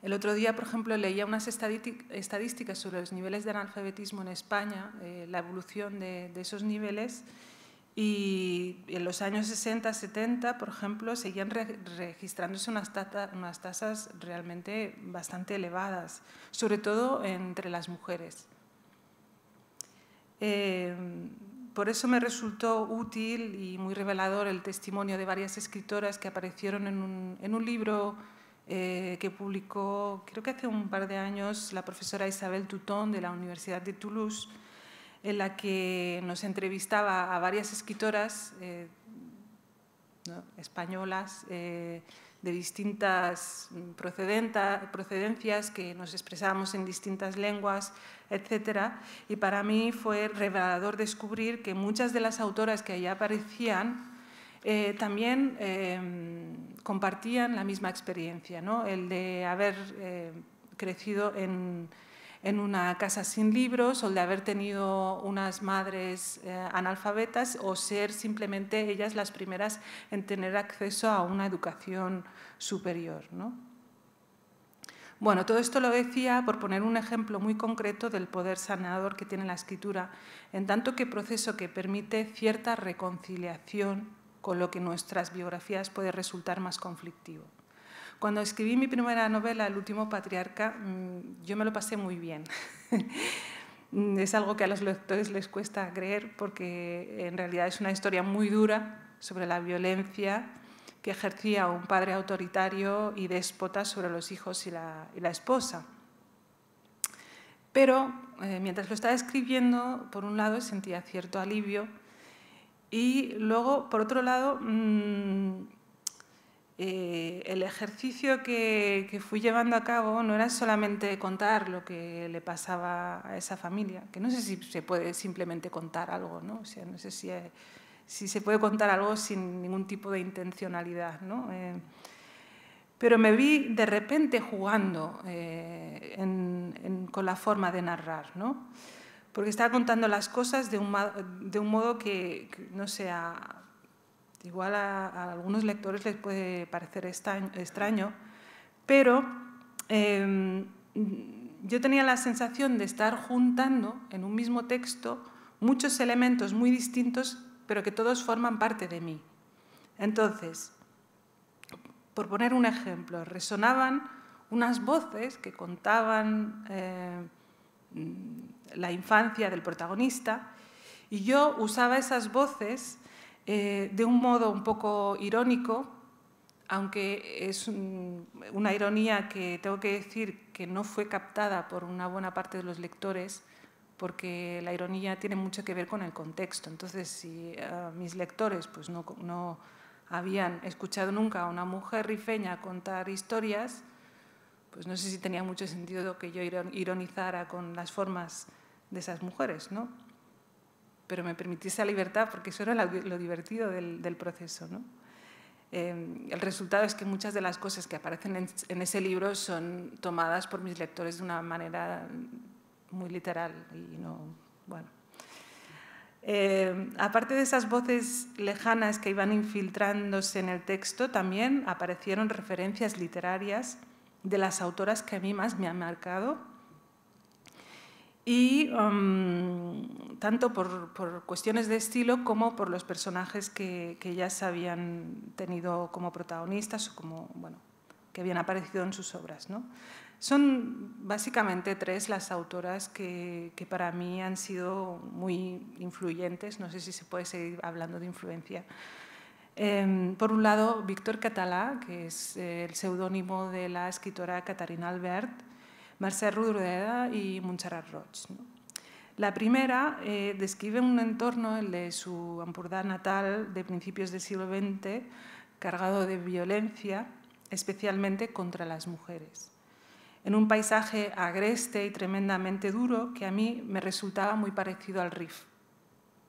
El otro día, por ejemplo, leía unas estadísticas sobre los niveles de analfabetismo en España, eh, la evolución de, esos niveles, y en los años 60, 70, por ejemplo, seguían registrándose unas, tasas realmente bastante elevadas, sobre todo entre las mujeres. Em, por eso me resultó útil y muy revelador el testimonio de varias escritoras que aparecieron en un, en un libro eh, que publicó, creo que hace un par de años, la profesora Isabel Tutón de la Universidad de Toulouse, en la que nos entrevistaba a varias escritoras eh, españolas eh, de distintas procedencias, que nos expresábamos en distintas lenguas, etc. Y para mí fue revelador descubrir que muchas de las autoras que allí aparecían también compartían la misma experiencia, ¿no? el de haber eh, crecido en, una casa sin libros o el de haber tenido unas madres eh, analfabetas o ser simplemente ellas las primeras en tener acceso a una educación superior. Bueno, todo esto lo decía por poner un ejemplo muy concreto del poder sanador que tiene la escritura, en tanto que proceso que permite cierta reconciliación con lo que nuestras biografías puede resultar más conflictivo. Cuando escribí mi primera novela, El último patriarca, mm, yo me lo pasé muy bien. [LAUGHS] es algo que a los lectores les cuesta creer porque en realidad es una historia muy dura sobre la violencia que ejercía un padre autoritario y déspota sobre los hijos y la, esposa. Pero eh, mientras lo estaba escribiendo, por un lado sentía cierto alivio y luego, por otro lado, mm, eh, el ejercicio que, fui llevando a cabo no era solamente contar lo que le pasaba a esa familia, que no sé si se puede simplemente contar algo, ¿no? sé eh, si, se puede contar algo sin ningún tipo de intencionalidad, ¿no? Eh, pero me vi de repente jugando con la forma de narrar, ¿no? porque estaba contando las cosas de un, de un modo que, no sé, igual a, algunos lectores les puede parecer extraño, pero em, yo tenía la sensación de estar juntando en un mismo texto muchos elementos muy distintos, pero que todos forman parte de mí. Entonces, por poner un ejemplo, resonaban unas voces que contaban... Eh, la infancia del protagonista, y yo usaba esas voces eh, de un modo un poco irónico, aunque es una ironía que tengo que decir que no fue captada por una buena parte de los lectores, porque la ironía tiene mucho que ver con el contexto. Entonces, si mis lectores pues, no, no, habían escuchado nunca a una mujer rifeña contar historias, pues no sé si tenía mucho sentido que yo ironizara con las formas de esas mujeres, ¿no? Pero me permití esa libertad porque eso era lo divertido del, proceso, ¿no? Em, el resultado es que muchas de las cosas que aparecen en, ese libro son tomadas por mis lectores de una manera muy literal y no, bueno. Em, aparte de esas voces lejanas que iban infiltrándose en el texto, también aparecieron referencias literarias de las autoras que a mí más me han marcado y um, tanto por, cuestiones de estilo como por los personajes que, que se habían tenido como protagonistas o como, bueno, que habían aparecido en sus obras. ¿no? Son básicamente tres las autoras que, para mí han sido muy influyentes, no sé si se puede seguir hablando de influencia. Em, por un lado, Víctor Catalá, que es el seudónimo de la escritora Catarina Albert, Marcela Rudreda y Montserrat Roig. La primera eh, describe un entorno, el de su Ampurdá natal de principios del siglo XX, cargado de violencia, especialmente contra las mujeres. En un paisaje agreste y tremendamente duro que a mí me resultaba muy parecido al RIF,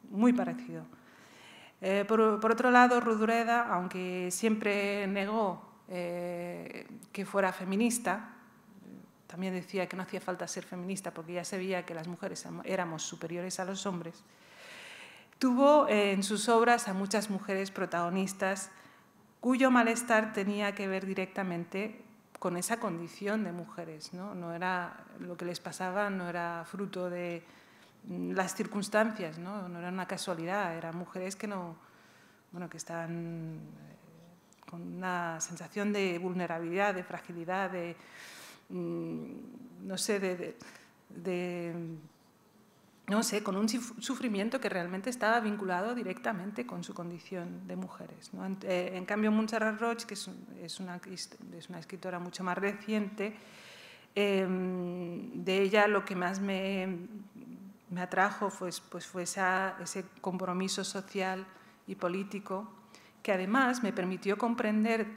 muy parecido. Eh, por, otro lado, Rudureda, aunque siempre negó eh, que fuera feminista, también decía que no hacía falta ser feminista porque ya se veía que las mujeres éramos superiores a los hombres, tuvo eh, en sus obras a muchas mujeres protagonistas cuyo malestar tenía que ver directamente con esa condición de mujeres. ¿no? era lo que les pasaba, no era fruto de mm, las circunstancias, ¿no? era una casualidad, eran mujeres que no, bueno, que estaban eh, con una sensación de vulnerabilidad, de fragilidad, de, Mm, no sé, de, no sé, con un sufrimiento que realmente estaba vinculado directamente con su condición de mujeres. Eh, en, cambio, Montserrat Roche, que es, una, es, una, escritora mucho más reciente, em, de ella lo que más me, me atrajo fue, pues, fue ese compromiso social y político que además me permitió comprender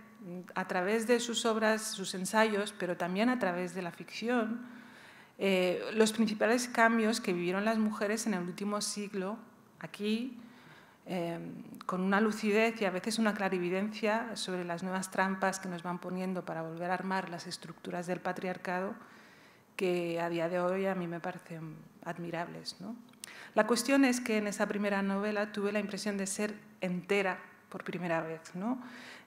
a través de sus obras, sus ensayos, pero también a través de la ficción, eh, los principales cambios que vivieron las mujeres en el último siglo, aquí, eh, con una lucidez y a veces una clarividencia sobre las nuevas trampas que nos van poniendo para volver a armar las estructuras del patriarcado, que a día de hoy a mí me parecen admirables. La cuestión es que en esa primera novela tuve la impresión de ser entera por primera vez, ¿no?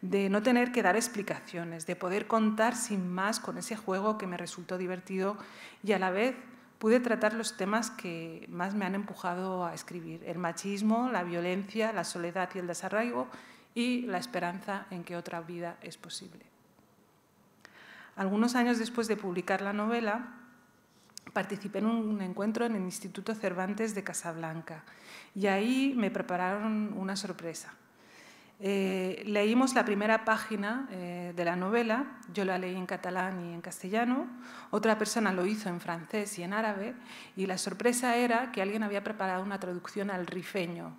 de no tener que dar explicaciones, de poder contar sin más con ese juego que me resultó divertido y a la vez pude tratar los temas que más me han empujado a escribir, el machismo, la violencia, la soledad y el desarraigo y la esperanza en que otra vida es posible. Algunos años después de publicar la novela, participé en un encuentro en el Instituto Cervantes de Casablanca y ahí me prepararon una sorpresa. Eh, leímos la primera página eh, de la novela, yo la leí en catalán y en castellano, otra persona lo hizo en francés y en árabe, y la sorpresa era que alguien había preparado una traducción al rifeño.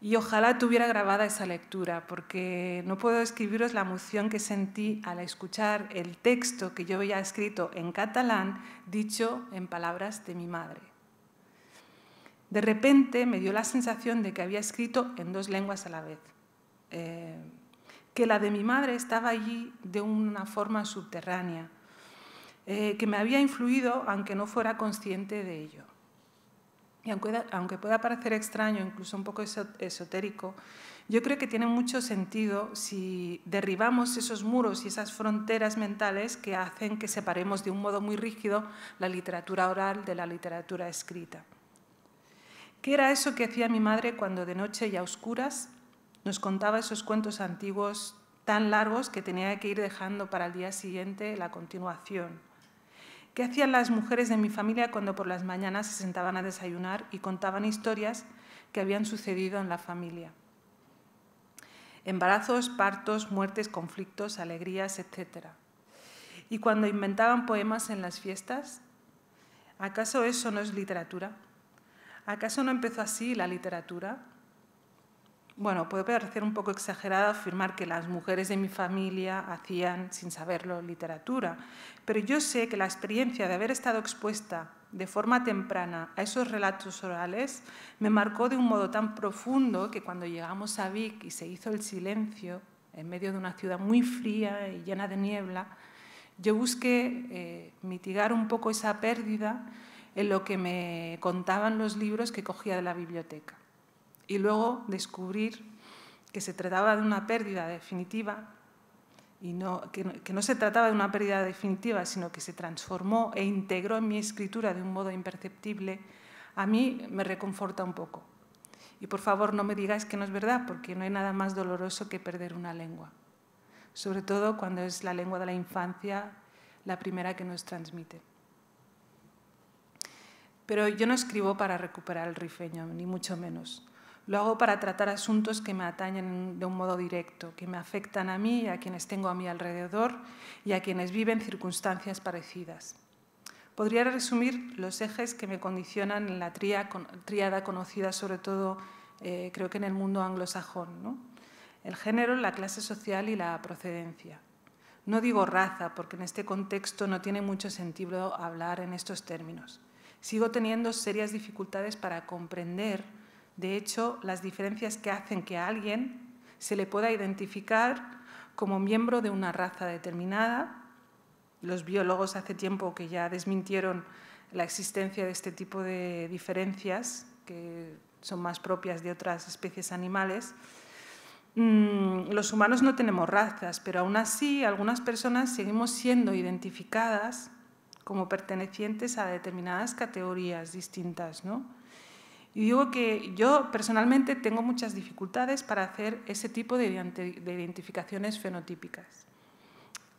Y ojalá tuviera grabada esa lectura, porque no puedo describiros la emoción que sentí al escuchar el texto que yo había escrito en catalán, dicho en palabras de mi madre. De repente me dio la sensación de que había escrito en dos lenguas a la vez, eh, que la de mi madre estaba allí de una forma subterránea, eh, que me había influido aunque no fuera consciente de ello. Y aunque pueda parecer extraño, incluso un poco esotérico, yo creo que tiene mucho sentido si derribamos esos muros y esas fronteras mentales que hacen que separemos de un modo muy rígido la literatura oral de la literatura escrita. ¿Qué era eso que hacía mi madre cuando de noche y a oscuras nos contaba esos cuentos antiguos tan largos que tenía que ir dejando para el día siguiente la continuación? ¿Qué hacían las mujeres de mi familia cuando por las mañanas se sentaban a desayunar y contaban historias que habían sucedido en la familia? Embarazos, partos, muertes, conflictos, alegrías, etc. ¿Y cuando inventaban poemas en las fiestas? ¿Acaso eso no es literatura? ¿Acaso no empezó así la literatura? Bueno, puede parecer un poco exagerado afirmar que las mujeres de mi familia hacían, sin saberlo, literatura, pero yo sé que la experiencia de haber estado expuesta de forma temprana a esos relatos orales me marcó de un modo tan profundo que cuando llegamos a Vic y se hizo el silencio, en medio de una ciudad muy fría y llena de niebla, yo busqué eh, mitigar un poco esa pérdida en lo que me contaban los libros que cogía de la biblioteca. Y luego descubrir que se trataba de una pérdida definitiva y que, que no se trataba de una pérdida definitiva, sino que se transformó e integró en mi escritura de un modo imperceptible, a mí me reconforta un poco. Y por favor no me digáis que no es verdad, porque no hay nada más doloroso que perder una lengua, sobre todo cuando es la lengua de la infancia la primera que nos transmite. Pero yo no escribo para recuperar el rifeño, ni mucho menos. Lo hago para tratar asuntos que me atañen de un modo directo, que me afectan a mí, y a quienes tengo a mi alrededor y a quienes viven circunstancias parecidas. Podría resumir los ejes que me condicionan en la tríada conocida sobre todo, eh, creo que en el mundo anglosajón, el género, la clase social y la procedencia. No digo raza, porque en este contexto no tiene mucho sentido hablar en estos términos Sigo teniendo serias dificultades para comprender, de hecho, las diferencias que hacen que a alguien se le pueda identificar como miembro de una raza determinada. Los biólogos hace tiempo que ya desmintieron la existencia de este tipo de diferencias, que son más propias de otras especies animales. Mm, los humanos no tenemos razas, pero aún así algunas personas seguimos siendo identificadas como pertenecientes a determinadas categorías distintas, ¿no? Y digo que yo personalmente tengo muchas dificultades para hacer ese tipo de identificaciones fenotípicas.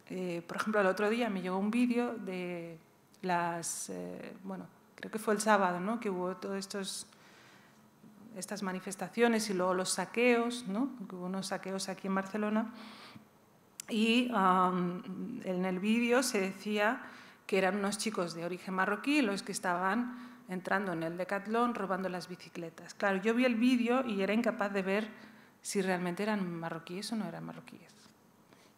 Eh, por ejemplo, el otro día me llegó un vídeo de las, eh, bueno, creo que fue el sábado, ¿no? Que hubo todas estas manifestaciones y luego los saqueos, ¿no? Que hubo unos saqueos aquí en Barcelona. Y en el vídeo se decía que eran unos chicos de origen marroquí los que estaban entrando en el decatlón robando las bicicletas. Claro, yo vi el vídeo y era incapaz de ver si realmente eran marroquíes o no eran marroquíes.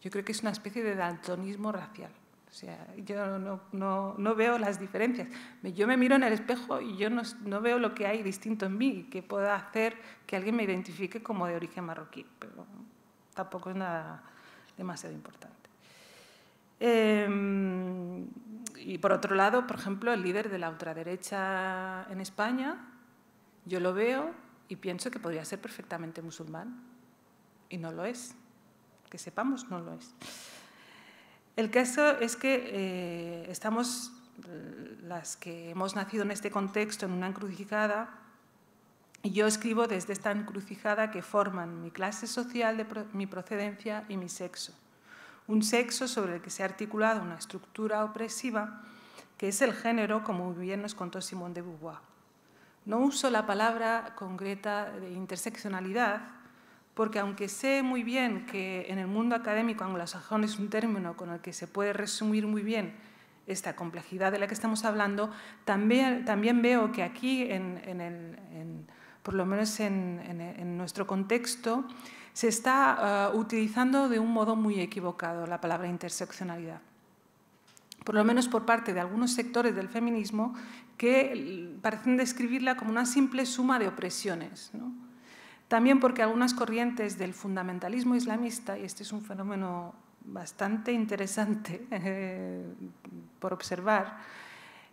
Yo creo que es una especie de dantonismo racial. O sea, yo no, veo las diferencias. Yo me miro en el espejo y yo no, no, veo lo que hay distinto en mí que pueda hacer que alguien me identifique como de origen marroquí. Pero tampoco es nada demasiado importante. Em, y por otro lado, por ejemplo, el líder de la ultraderecha en España, yo lo veo y pienso que podría ser perfectamente musulmán. Y no lo es. Que sepamos, no lo es. El caso es que eh, estamos, las que hemos nacido en este contexto, en una encrucijada, y yo escribo desde esta encrucijada que forman mi clase social mi procedencia y mi sexo un sexo sobre el que se ha articulado una estructura opresiva que es el género, como bien nos contó Simón de Beauvoir. No uso la palabra concreta de interseccionalidad, porque aunque sé muy bien que en el mundo académico anglosajón es un término con el que se puede resumir muy bien esta complejidad de la que estamos hablando, también, veo que aquí, por lo menos en nuestro contexto, se está eh, utilizando de un modo muy equivocado la palabra interseccionalidad por lo menos por parte de algunos sectores del feminismo, que parecen describirla como una simple suma de opresiones. También porque algunas corrientes del fundamentalismo islamista, y este es un fenómeno bastante interesante [LAUGHS] eh, por observar,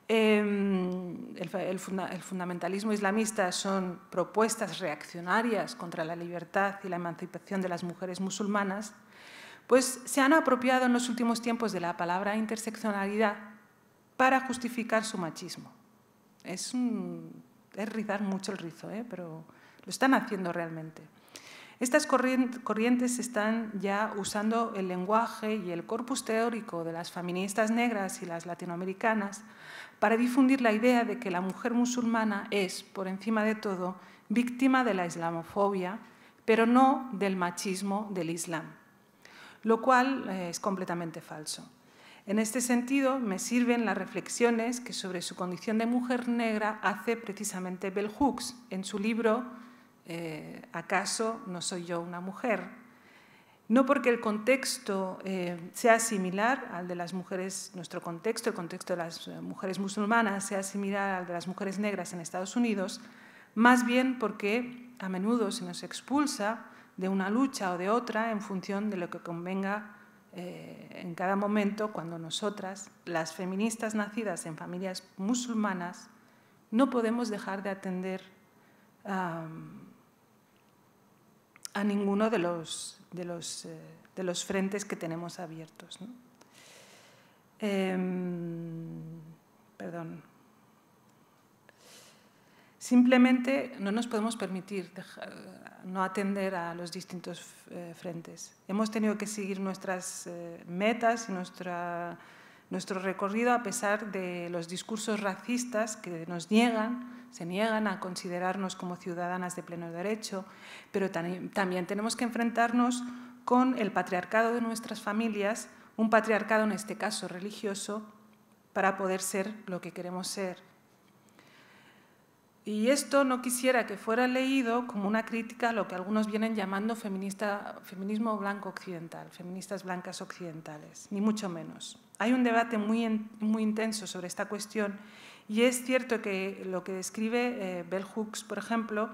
Em, el, fundamentalismo islamista son propuestas reaccionarias contra la libertad y la emancipación de las mujeres musulmanas, pues se han apropiado en los últimos tiempos de la palabra interseccionalidad para justificar su machismo. Es, rizar mucho el rizo, ¿eh? pero lo están haciendo realmente. Estas corrientes están ya usando el lenguaje y el corpus teórico de las feministas negras y las latinoamericanas para difundir la idea de que la mujer musulmana es, por encima de todo, víctima de la islamofobia, pero no del machismo del Islam, lo cual eh, es completamente falso. En este sentido, me sirven las reflexiones que sobre su condición de mujer negra hace precisamente Bell Hooks en su libro eh, ¿acaso no soy yo una mujer? No porque el contexto eh, sea similar al de las mujeres, nuestro contexto, el contexto de las eh, mujeres musulmanas sea similar al de las mujeres negras en Estados Unidos, más bien porque a menudo se nos expulsa de una lucha o de otra en función de lo que convenga en cada momento cuando nosotras, las feministas nacidas en familias musulmanas, no podemos dejar de atender a ninguno de los, de los, eh, de los frentes que tenemos abiertos. Em, perdón. Simplemente no nos podemos permitir no atender a los distintos eh, frentes. Hemos tenido que seguir nuestras eh, metas y nuestra, nuestro recorrido a pesar de los discursos racistas que nos niegan se niegan a considerarnos como ciudadanas de pleno derecho, pero también tenemos que enfrentarnos con el patriarcado de nuestras familias, un patriarcado en este caso religioso, para poder ser lo que queremos ser. Y esto no quisiera que fuera leído como una crítica a lo que algunos vienen llamando feminismo blanco occidental, feministas blancas occidentales, ni mucho menos. Hay un debate muy, muy intenso sobre esta cuestión y es cierto que lo que describe eh, Bell Hooks, por ejemplo,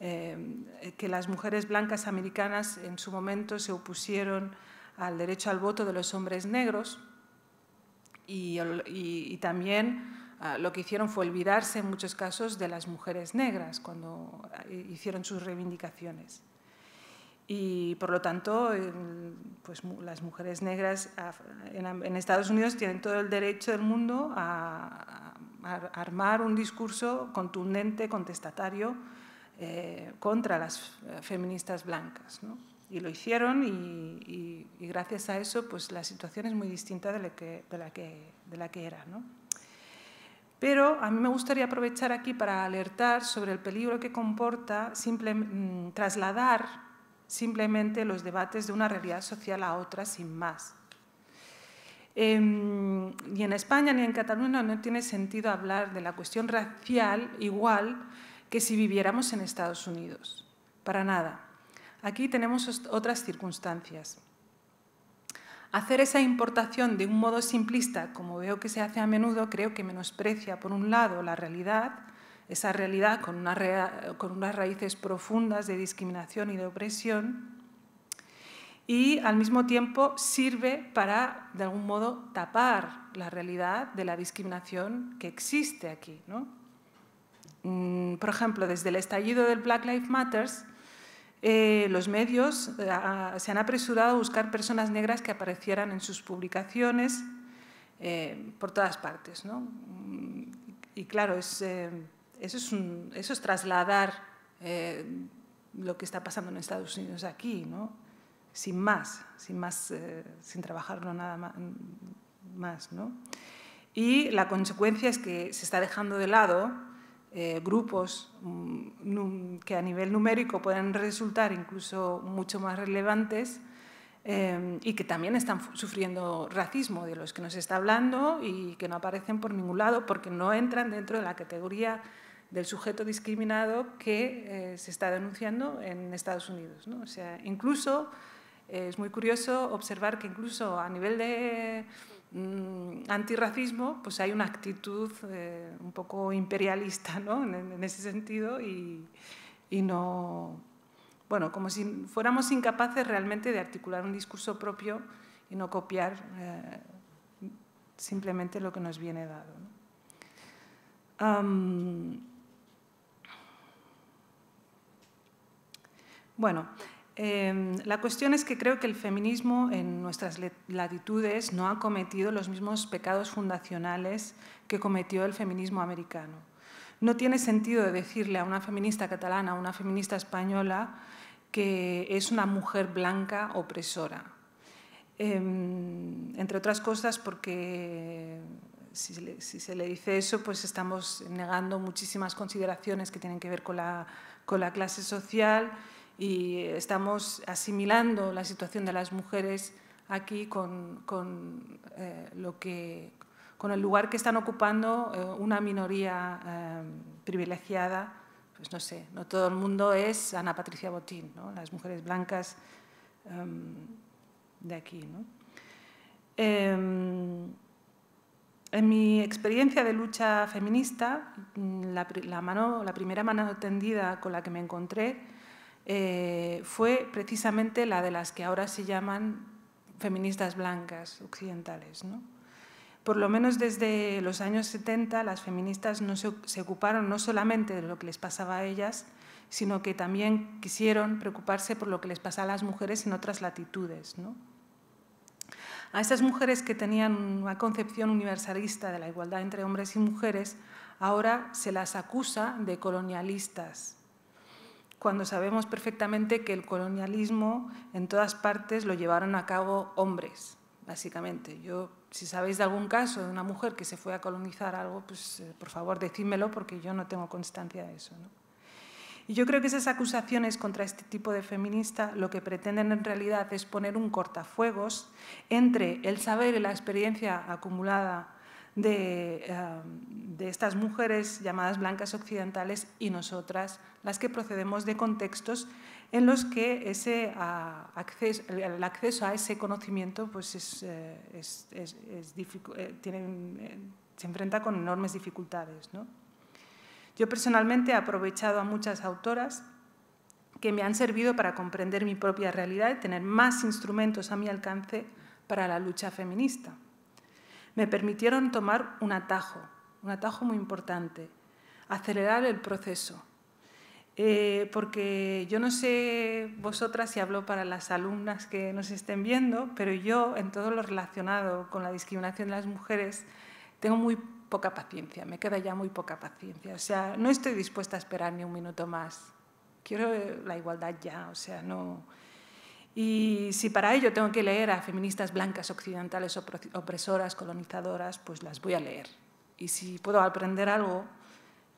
eh, que las mujeres blancas americanas en su momento se opusieron al derecho al voto de los hombres negros y, también ah, lo que hicieron fue olvidarse en muchos casos de las mujeres negras cuando eh, hicieron sus reivindicaciones. Y por lo tanto, pues, las mujeres negras ah, en Estados Unidos tienen todo el derecho del mundo a, armar un discurso contundente, contestatario, eh, contra las eh, feministas blancas. Y lo hicieron y, gracias a eso pues, la situación es muy distinta de la que, de la que, era. Pero a mí me gustaría aprovechar aquí para alertar sobre el peligro que comporta mm, trasladar simplemente los debates de una realidad social a otra sin más y em, en España ni en Cataluña no tiene sentido hablar de la cuestión racial igual que si viviéramos en Estados Unidos. Para nada. Aquí tenemos otras circunstancias. Hacer esa importación de un modo simplista, como veo que se hace a menudo, creo que menosprecia, por un lado, la realidad, esa realidad con unas raíces profundas de discriminación y de opresión, y al mismo tiempo sirve para, de algún modo, tapar la realidad de la discriminación que existe aquí. ¿no? Mm, por ejemplo, desde el estallido del Black Lives Matter, eh, los medios eh, se han apresurado a buscar personas negras que aparecieran en sus publicaciones eh, por todas partes. ¿no? Mm, y claro, eso, es eso, es trasladar lo que está pasando en Estados Unidos aquí, ¿no? sin más, sin, más, eh, sin trabajarlo nada más. ¿no? Y la consecuencia es que se está dejando de lado eh, grupos mm, que a nivel numérico pueden resultar incluso mucho más relevantes eh, y que también están sufriendo racismo, de los que nos está hablando y que no aparecen por ningún lado porque no entran dentro de la categoría del sujeto discriminado que se está denunciando en Estados Unidos. O sea, incluso es muy curioso observar que incluso a nivel de mm, antirracismo, pues hay una actitud eh, un poco imperialista en, ese sentido y, no, bueno, como si fuéramos incapaces realmente de articular un discurso propio y no copiar eh, simplemente lo que nos viene dado. bueno, Em, la cuestión es que creo que el feminismo en nuestras latitudes no ha cometido los mismos pecados fundacionales que cometió el feminismo americano. No tiene sentido decirle a una feminista catalana, a una feminista española, que es una mujer blanca opresora. Em, entre otras cosas porque si, se le dice eso, pues estamos negando muchísimas consideraciones que tienen que ver con la clase social y estamos asimilando la situación de las mujeres aquí con, con eh, el lugar que están ocupando eh, una minoría eh, privilegiada. Pues no sé, no todo el mundo es Ana Patricia Botín, las mujeres blancas em, de aquí. Em, en mi experiencia de lucha feminista, la primera mano tendida con la que me encontré eh, fue precisamente la de las que ahora se llaman feministas blancas occidentales. Por lo menos desde los años 70 las feministas no se, ocuparon no solamente de lo que les pasaba a ellas, sino que también quisieron preocuparse por lo que les pasa a las mujeres en otras latitudes. A esas mujeres que tenían una concepción universalista de la igualdad entre hombres y mujeres, ahora se las acusa de colonialistas, cuando sabemos perfectamente que el colonialismo en todas partes lo llevaron a cabo hombres, básicamente. Yo, si sabéis de algún caso de una mujer que se fue a colonizar algo, pues eh, por favor decídmelo porque yo no tengo constancia de eso. Y yo creo que esas acusaciones contra este tipo de feminista lo que pretenden en realidad es poner un cortafuegos entre el saber y la experiencia acumulada de, estas mujeres llamadas blancas occidentales y nosotras, las que procedemos de contextos en los que ese acceso, el acceso a ese conocimiento pues es, eh, eh, eh, se enfrenta con enormes dificultades. Yo personalmente he aprovechado a muchas autoras que me han servido para comprender mi propia realidad y tener más instrumentos a mi alcance para la lucha feminista me permitieron tomar un atajo, un atajo muy importante, acelerar el proceso. Eh, porque yo no sé vosotras si hablo para las alumnas que nos estén viendo, pero yo en todo lo relacionado con la discriminación de las mujeres tengo muy poca paciencia, me queda ya muy poca paciencia. O sea, no estoy dispuesta a esperar ni un minuto más. Quiero la igualdad ya, o sea, no... Y si para ello tengo que leer a feministas blancas, occidentales, opresoras, colonizadoras, pues las voy a leer. Y si puedo aprender algo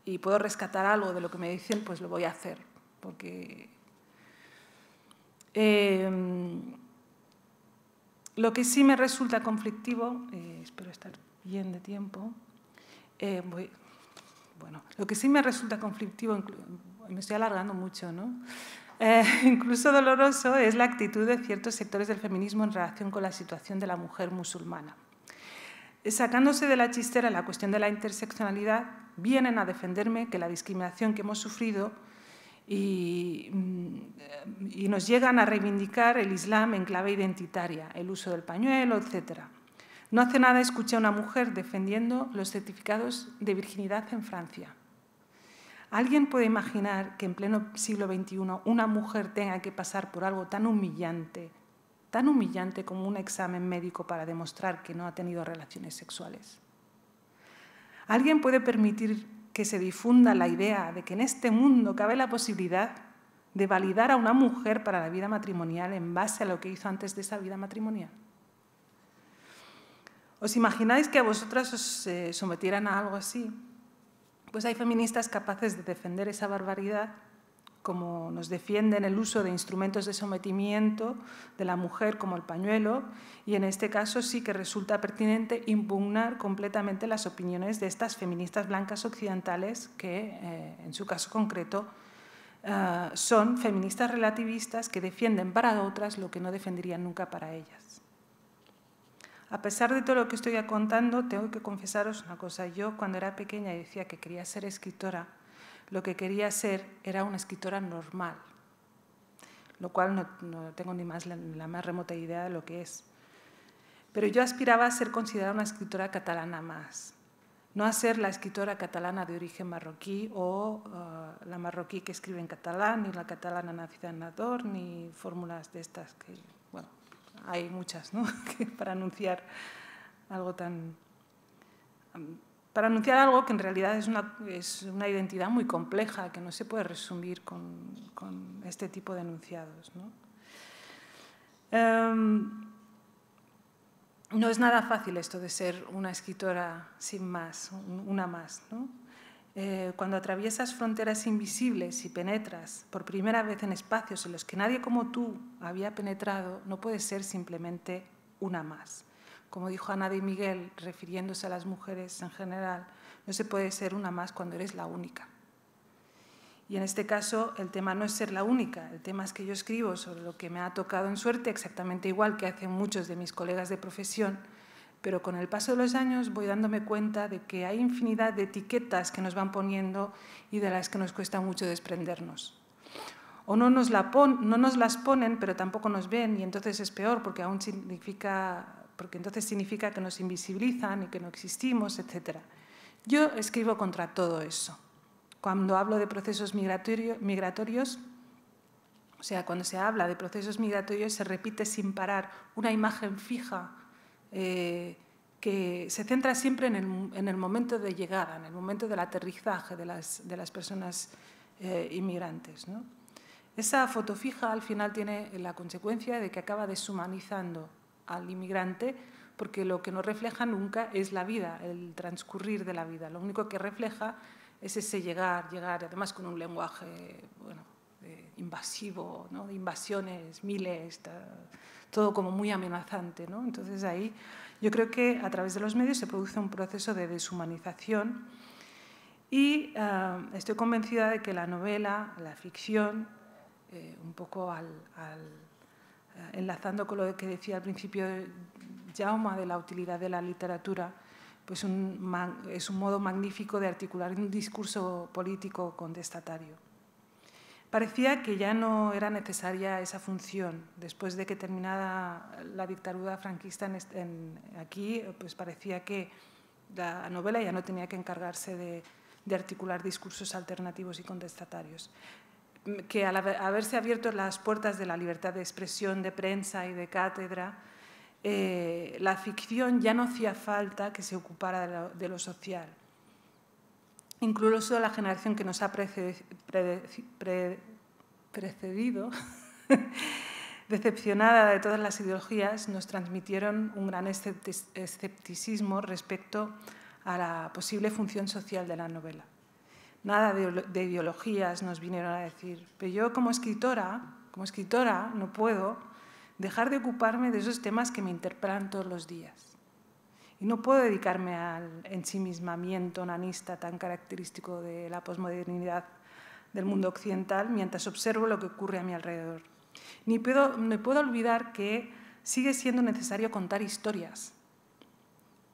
y puedo rescatar algo de lo que me dicen, pues lo voy a hacer. Porque em, lo que sí me resulta conflictivo, eh, espero estar bien de tiempo, eh, bueno, lo que sí me resulta conflictivo, me estoy alargando mucho, ¿no? Eh, [LAUGHS] incluso doloroso es la actitud de ciertos sectores del feminismo en relación con la situación de la mujer musulmana. Sacándose de la chistera la cuestión de la interseccionalidad, vienen a defenderme que la discriminación que hemos sufrido y, mm, nos llegan a reivindicar el Islam en clave identitaria, el uso del pañuelo, etc. No hace nada escuché a una mujer defendiendo los certificados de virginidad en Francia. ¿Alguien puede imaginar que en pleno siglo XXI una mujer tenga que pasar por algo tan humillante, tan humillante como un examen médico para demostrar que no ha tenido relaciones sexuales? ¿Alguien puede permitir que se difunda la idea de que en este mundo cabe la posibilidad de validar a una mujer para la vida matrimonial en base a lo que hizo antes de esa vida matrimonial? ¿Os imagináis que a vosotras os eh, sometieran a algo así? pues hay feministas capaces de defender esa barbaridad como nos defienden el uso de instrumentos de sometimiento de la mujer como el pañuelo, y en este caso sí que resulta pertinente impugnar completamente las opiniones de estas feministas blancas occidentales que, eh, en su caso concreto, eh, son feministas relativistas que defienden para otras lo que no defenderían nunca para ellas. A pesar de todo lo que estoy contando, tengo que confesaros una cosa. Yo cuando era pequeña decía que quería ser escritora, lo que quería ser era una escritora normal, lo cual no, tengo ni más la, más remota idea de lo que es. Pero yo aspiraba a ser considerada una escritora catalana más, no a ser la escritora catalana de origen marroquí o uh, la marroquí que escribe en catalán, ni la catalana nacida en Nador, ni fórmulas de estas que hay muchas, ¿no? [LAUGHS] para anunciar algo tan... Para anunciar algo que en realidad es una, identidad muy compleja, que no se puede resumir con, este tipo de enunciados, ¿no? Em, no es nada fácil esto de ser una escritora sin más, una más. ¿no? Eh, cuando atraviesas fronteras invisibles y penetras por primera vez en espacios en los que nadie como tú había penetrado, no puedes ser simplemente una más. Como dijo Ana de Miguel, refiriéndose a las mujeres en general, no se puede ser una más cuando eres la única. Y en este caso el tema no es ser la única, el tema es que yo escribo sobre lo que me ha tocado en suerte, exactamente igual que hacen muchos de mis colegas de profesión, pero con el paso de los años voy dándome cuenta de que hay infinidad de etiquetas que nos van poniendo y de las que nos cuesta mucho desprendernos. O no nos, las ponen, pero tampoco nos ven, y entonces es peor, porque aún significa, entonces significa que nos invisibilizan y que no existimos, etc. Yo escribo contra todo eso. Cuando hablo de procesos migratorios, o sea, cuando se habla de procesos migratorios, se repite sin parar una imagen fija eh, que se centra siempre en el, momento de llegada, en el momento del aterrizaje de las, personas eh, inmigrantes. Esa foto fija al final tiene la consecuencia de que acaba deshumanizando al inmigrante porque lo que no refleja nunca es la vida, el transcurrir de la vida. Lo único que refleja es ese llegar, llegar, además con un lenguaje bueno, invasivo, invasiones, miles, todo como muy amenazante. ¿no? Entonces ahí yo creo que a través de los medios se produce un proceso de deshumanización y eh, estoy convencida de que la novela, la ficción, eh, un poco al, eh, enlazando con lo que decía al principio Jauma de la utilidad de la literatura, pues es un modo magnífico de articular un discurso político contestatario. Parecía que ya no era necesaria esa función. Después de que terminada la dictadura franquista aquí, pues parecía que la novela ya no tenía que encargarse de, articular discursos alternativos y contestatarios. Que al haberse abierto las puertas de la libertad de expresión, de prensa y de cátedra, eh, la ficción ya no hacía falta que se ocupara de lo social incluso la generación que nos ha precedido, [LAUGHS] decepcionada de todas las ideologías, nos transmitieron un gran escepticismo respecto a la posible función social de la novela. Nada de, ideologías nos vinieron a decir, pero yo como escritora, como escritora no puedo dejar de ocuparme de esos temas que me interpelan todos los días y no puedo dedicarme al ensimismamiento nanista tan característico de la posmodernidad del mundo occidental mientras observo lo que ocurre a mi alrededor. Ni puedo, me puedo olvidar que sigue siendo necesario contar historias,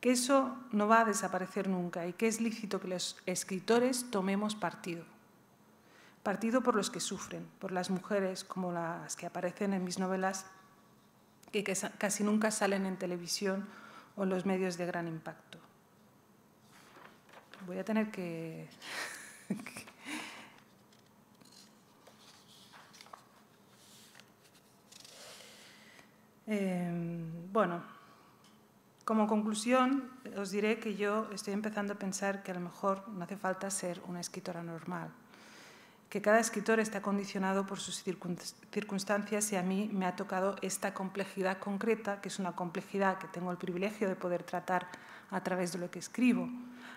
que eso no va a desaparecer nunca y que es lícito que los escritores tomemos partido. Partido por los que sufren, por las mujeres como las que aparecen en mis novelas, que casi nunca salen en televisión o los medios de gran impacto. Voy a tener que... [LAUGHS] Em, bueno, como conclusión os diré que yo estoy empezando a pensar que a lo mejor no hace falta ser una escritora normal que cada escritor está condicionado por sus circunstancias y a mí me ha tocado esta complejidad concreta, que es una complejidad que tengo el privilegio de poder tratar a través de lo que escribo,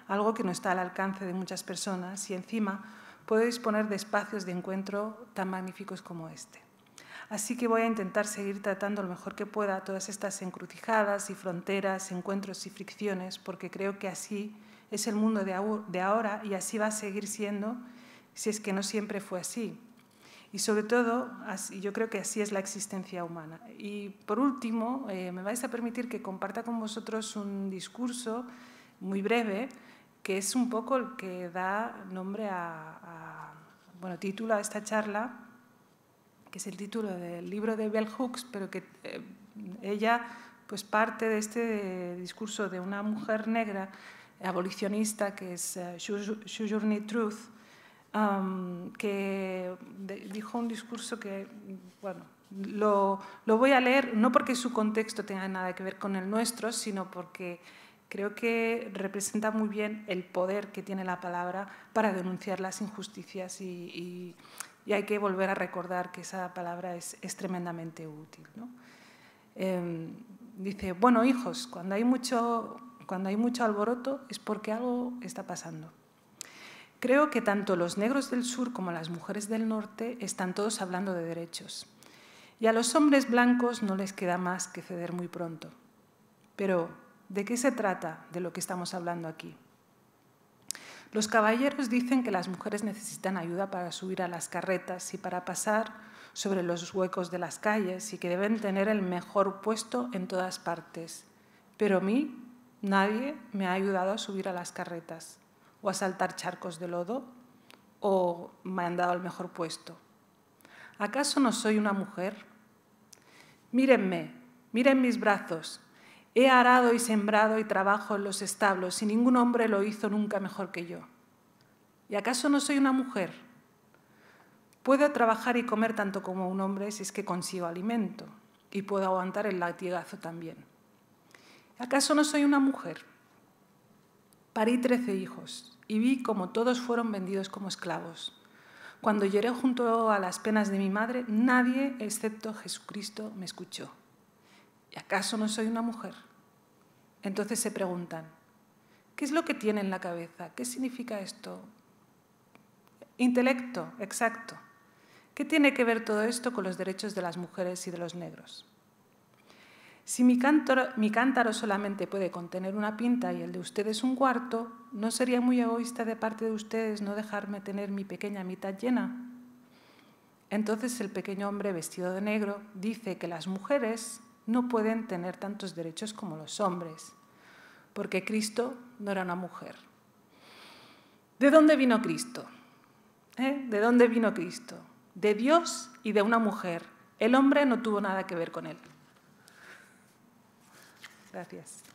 algo que no está al alcance de muchas personas y encima puedo disponer de espacios de encuentro tan magníficos como este. Así que voy a intentar seguir tratando lo mejor que pueda todas estas encrucijadas y fronteras, encuentros y fricciones, porque creo que así es el mundo de ahora y así va a seguir siendo si es que no siempre fue así. Y sobre todo, yo creo que así es la existencia humana. Y por último, eh, me vais a permitir que comparta con vosotros un discurso muy breve, que es un poco el que da nombre a, bueno, título a esta charla, que es el título del libro de Bell Hooks, pero que eh, ella pues parte de este discurso de una mujer negra abolicionista que es eh, su journey Truth, que dijo un discurso que, bueno, lo, voy a leer no porque su contexto tenga nada que ver con el nuestro, sino porque creo que representa muy bien el poder que tiene la palabra para denunciar las injusticias y, hay que volver a recordar que esa palabra es, tremendamente útil. Em, dice, bueno, hijos, cuando cuando hay mucho alboroto es porque algo está pasando. Creo que tanto los negros del sur como las mujeres del norte están todos hablando de derechos. Y a los hombres blancos no les queda más que ceder muy pronto. Pero, ¿de qué se trata de lo que estamos hablando aquí? Los caballeros dicen que las mujeres necesitan ayuda para subir a las carretas y para pasar sobre los huecos de las calles y que deben tener el mejor puesto en todas partes. Pero a mí nadie me ha ayudado a subir a las carretas o a saltar charcos de lodo o me han dado al mejor puesto. ¿Acaso no soy una mujer? Mírenme, miren mis brazos. He arado y sembrado y trabajo en los establos y ningún hombre lo hizo nunca mejor que yo. ¿Y acaso no soy una mujer? Puedo trabajar y comer tanto como un hombre si es que consigo alimento y puedo aguantar el latigazo también. ¿Acaso no soy una mujer? Parí trece hijos, y vi como todos fueron vendidos como esclavos. Cuando lloré junto a las penas de mi madre, nadie excepto Jesucristo me escuchó. ¿Y acaso no soy una mujer? Entonces se preguntan, ¿qué es lo que tiene en la cabeza? ¿Qué significa esto? Intelecto, exacto. ¿Qué tiene que ver todo esto con los derechos de las mujeres y de los negros? Si mi cántaro, solamente puede contener una pinta y el de ustedes un cuarto, ¿no sería muy egoísta de parte de ustedes no dejarme tener mi pequeña mitad llena? Entonces el pequeño hombre vestido de negro dice que las mujeres no pueden tener tantos derechos como los hombres, porque Cristo no era una mujer. ¿De dónde vino Cristo? ¿Eh? ¿De dónde vino Cristo? De Dios y de una mujer. El hombre no tuvo nada que ver con él. Gracias.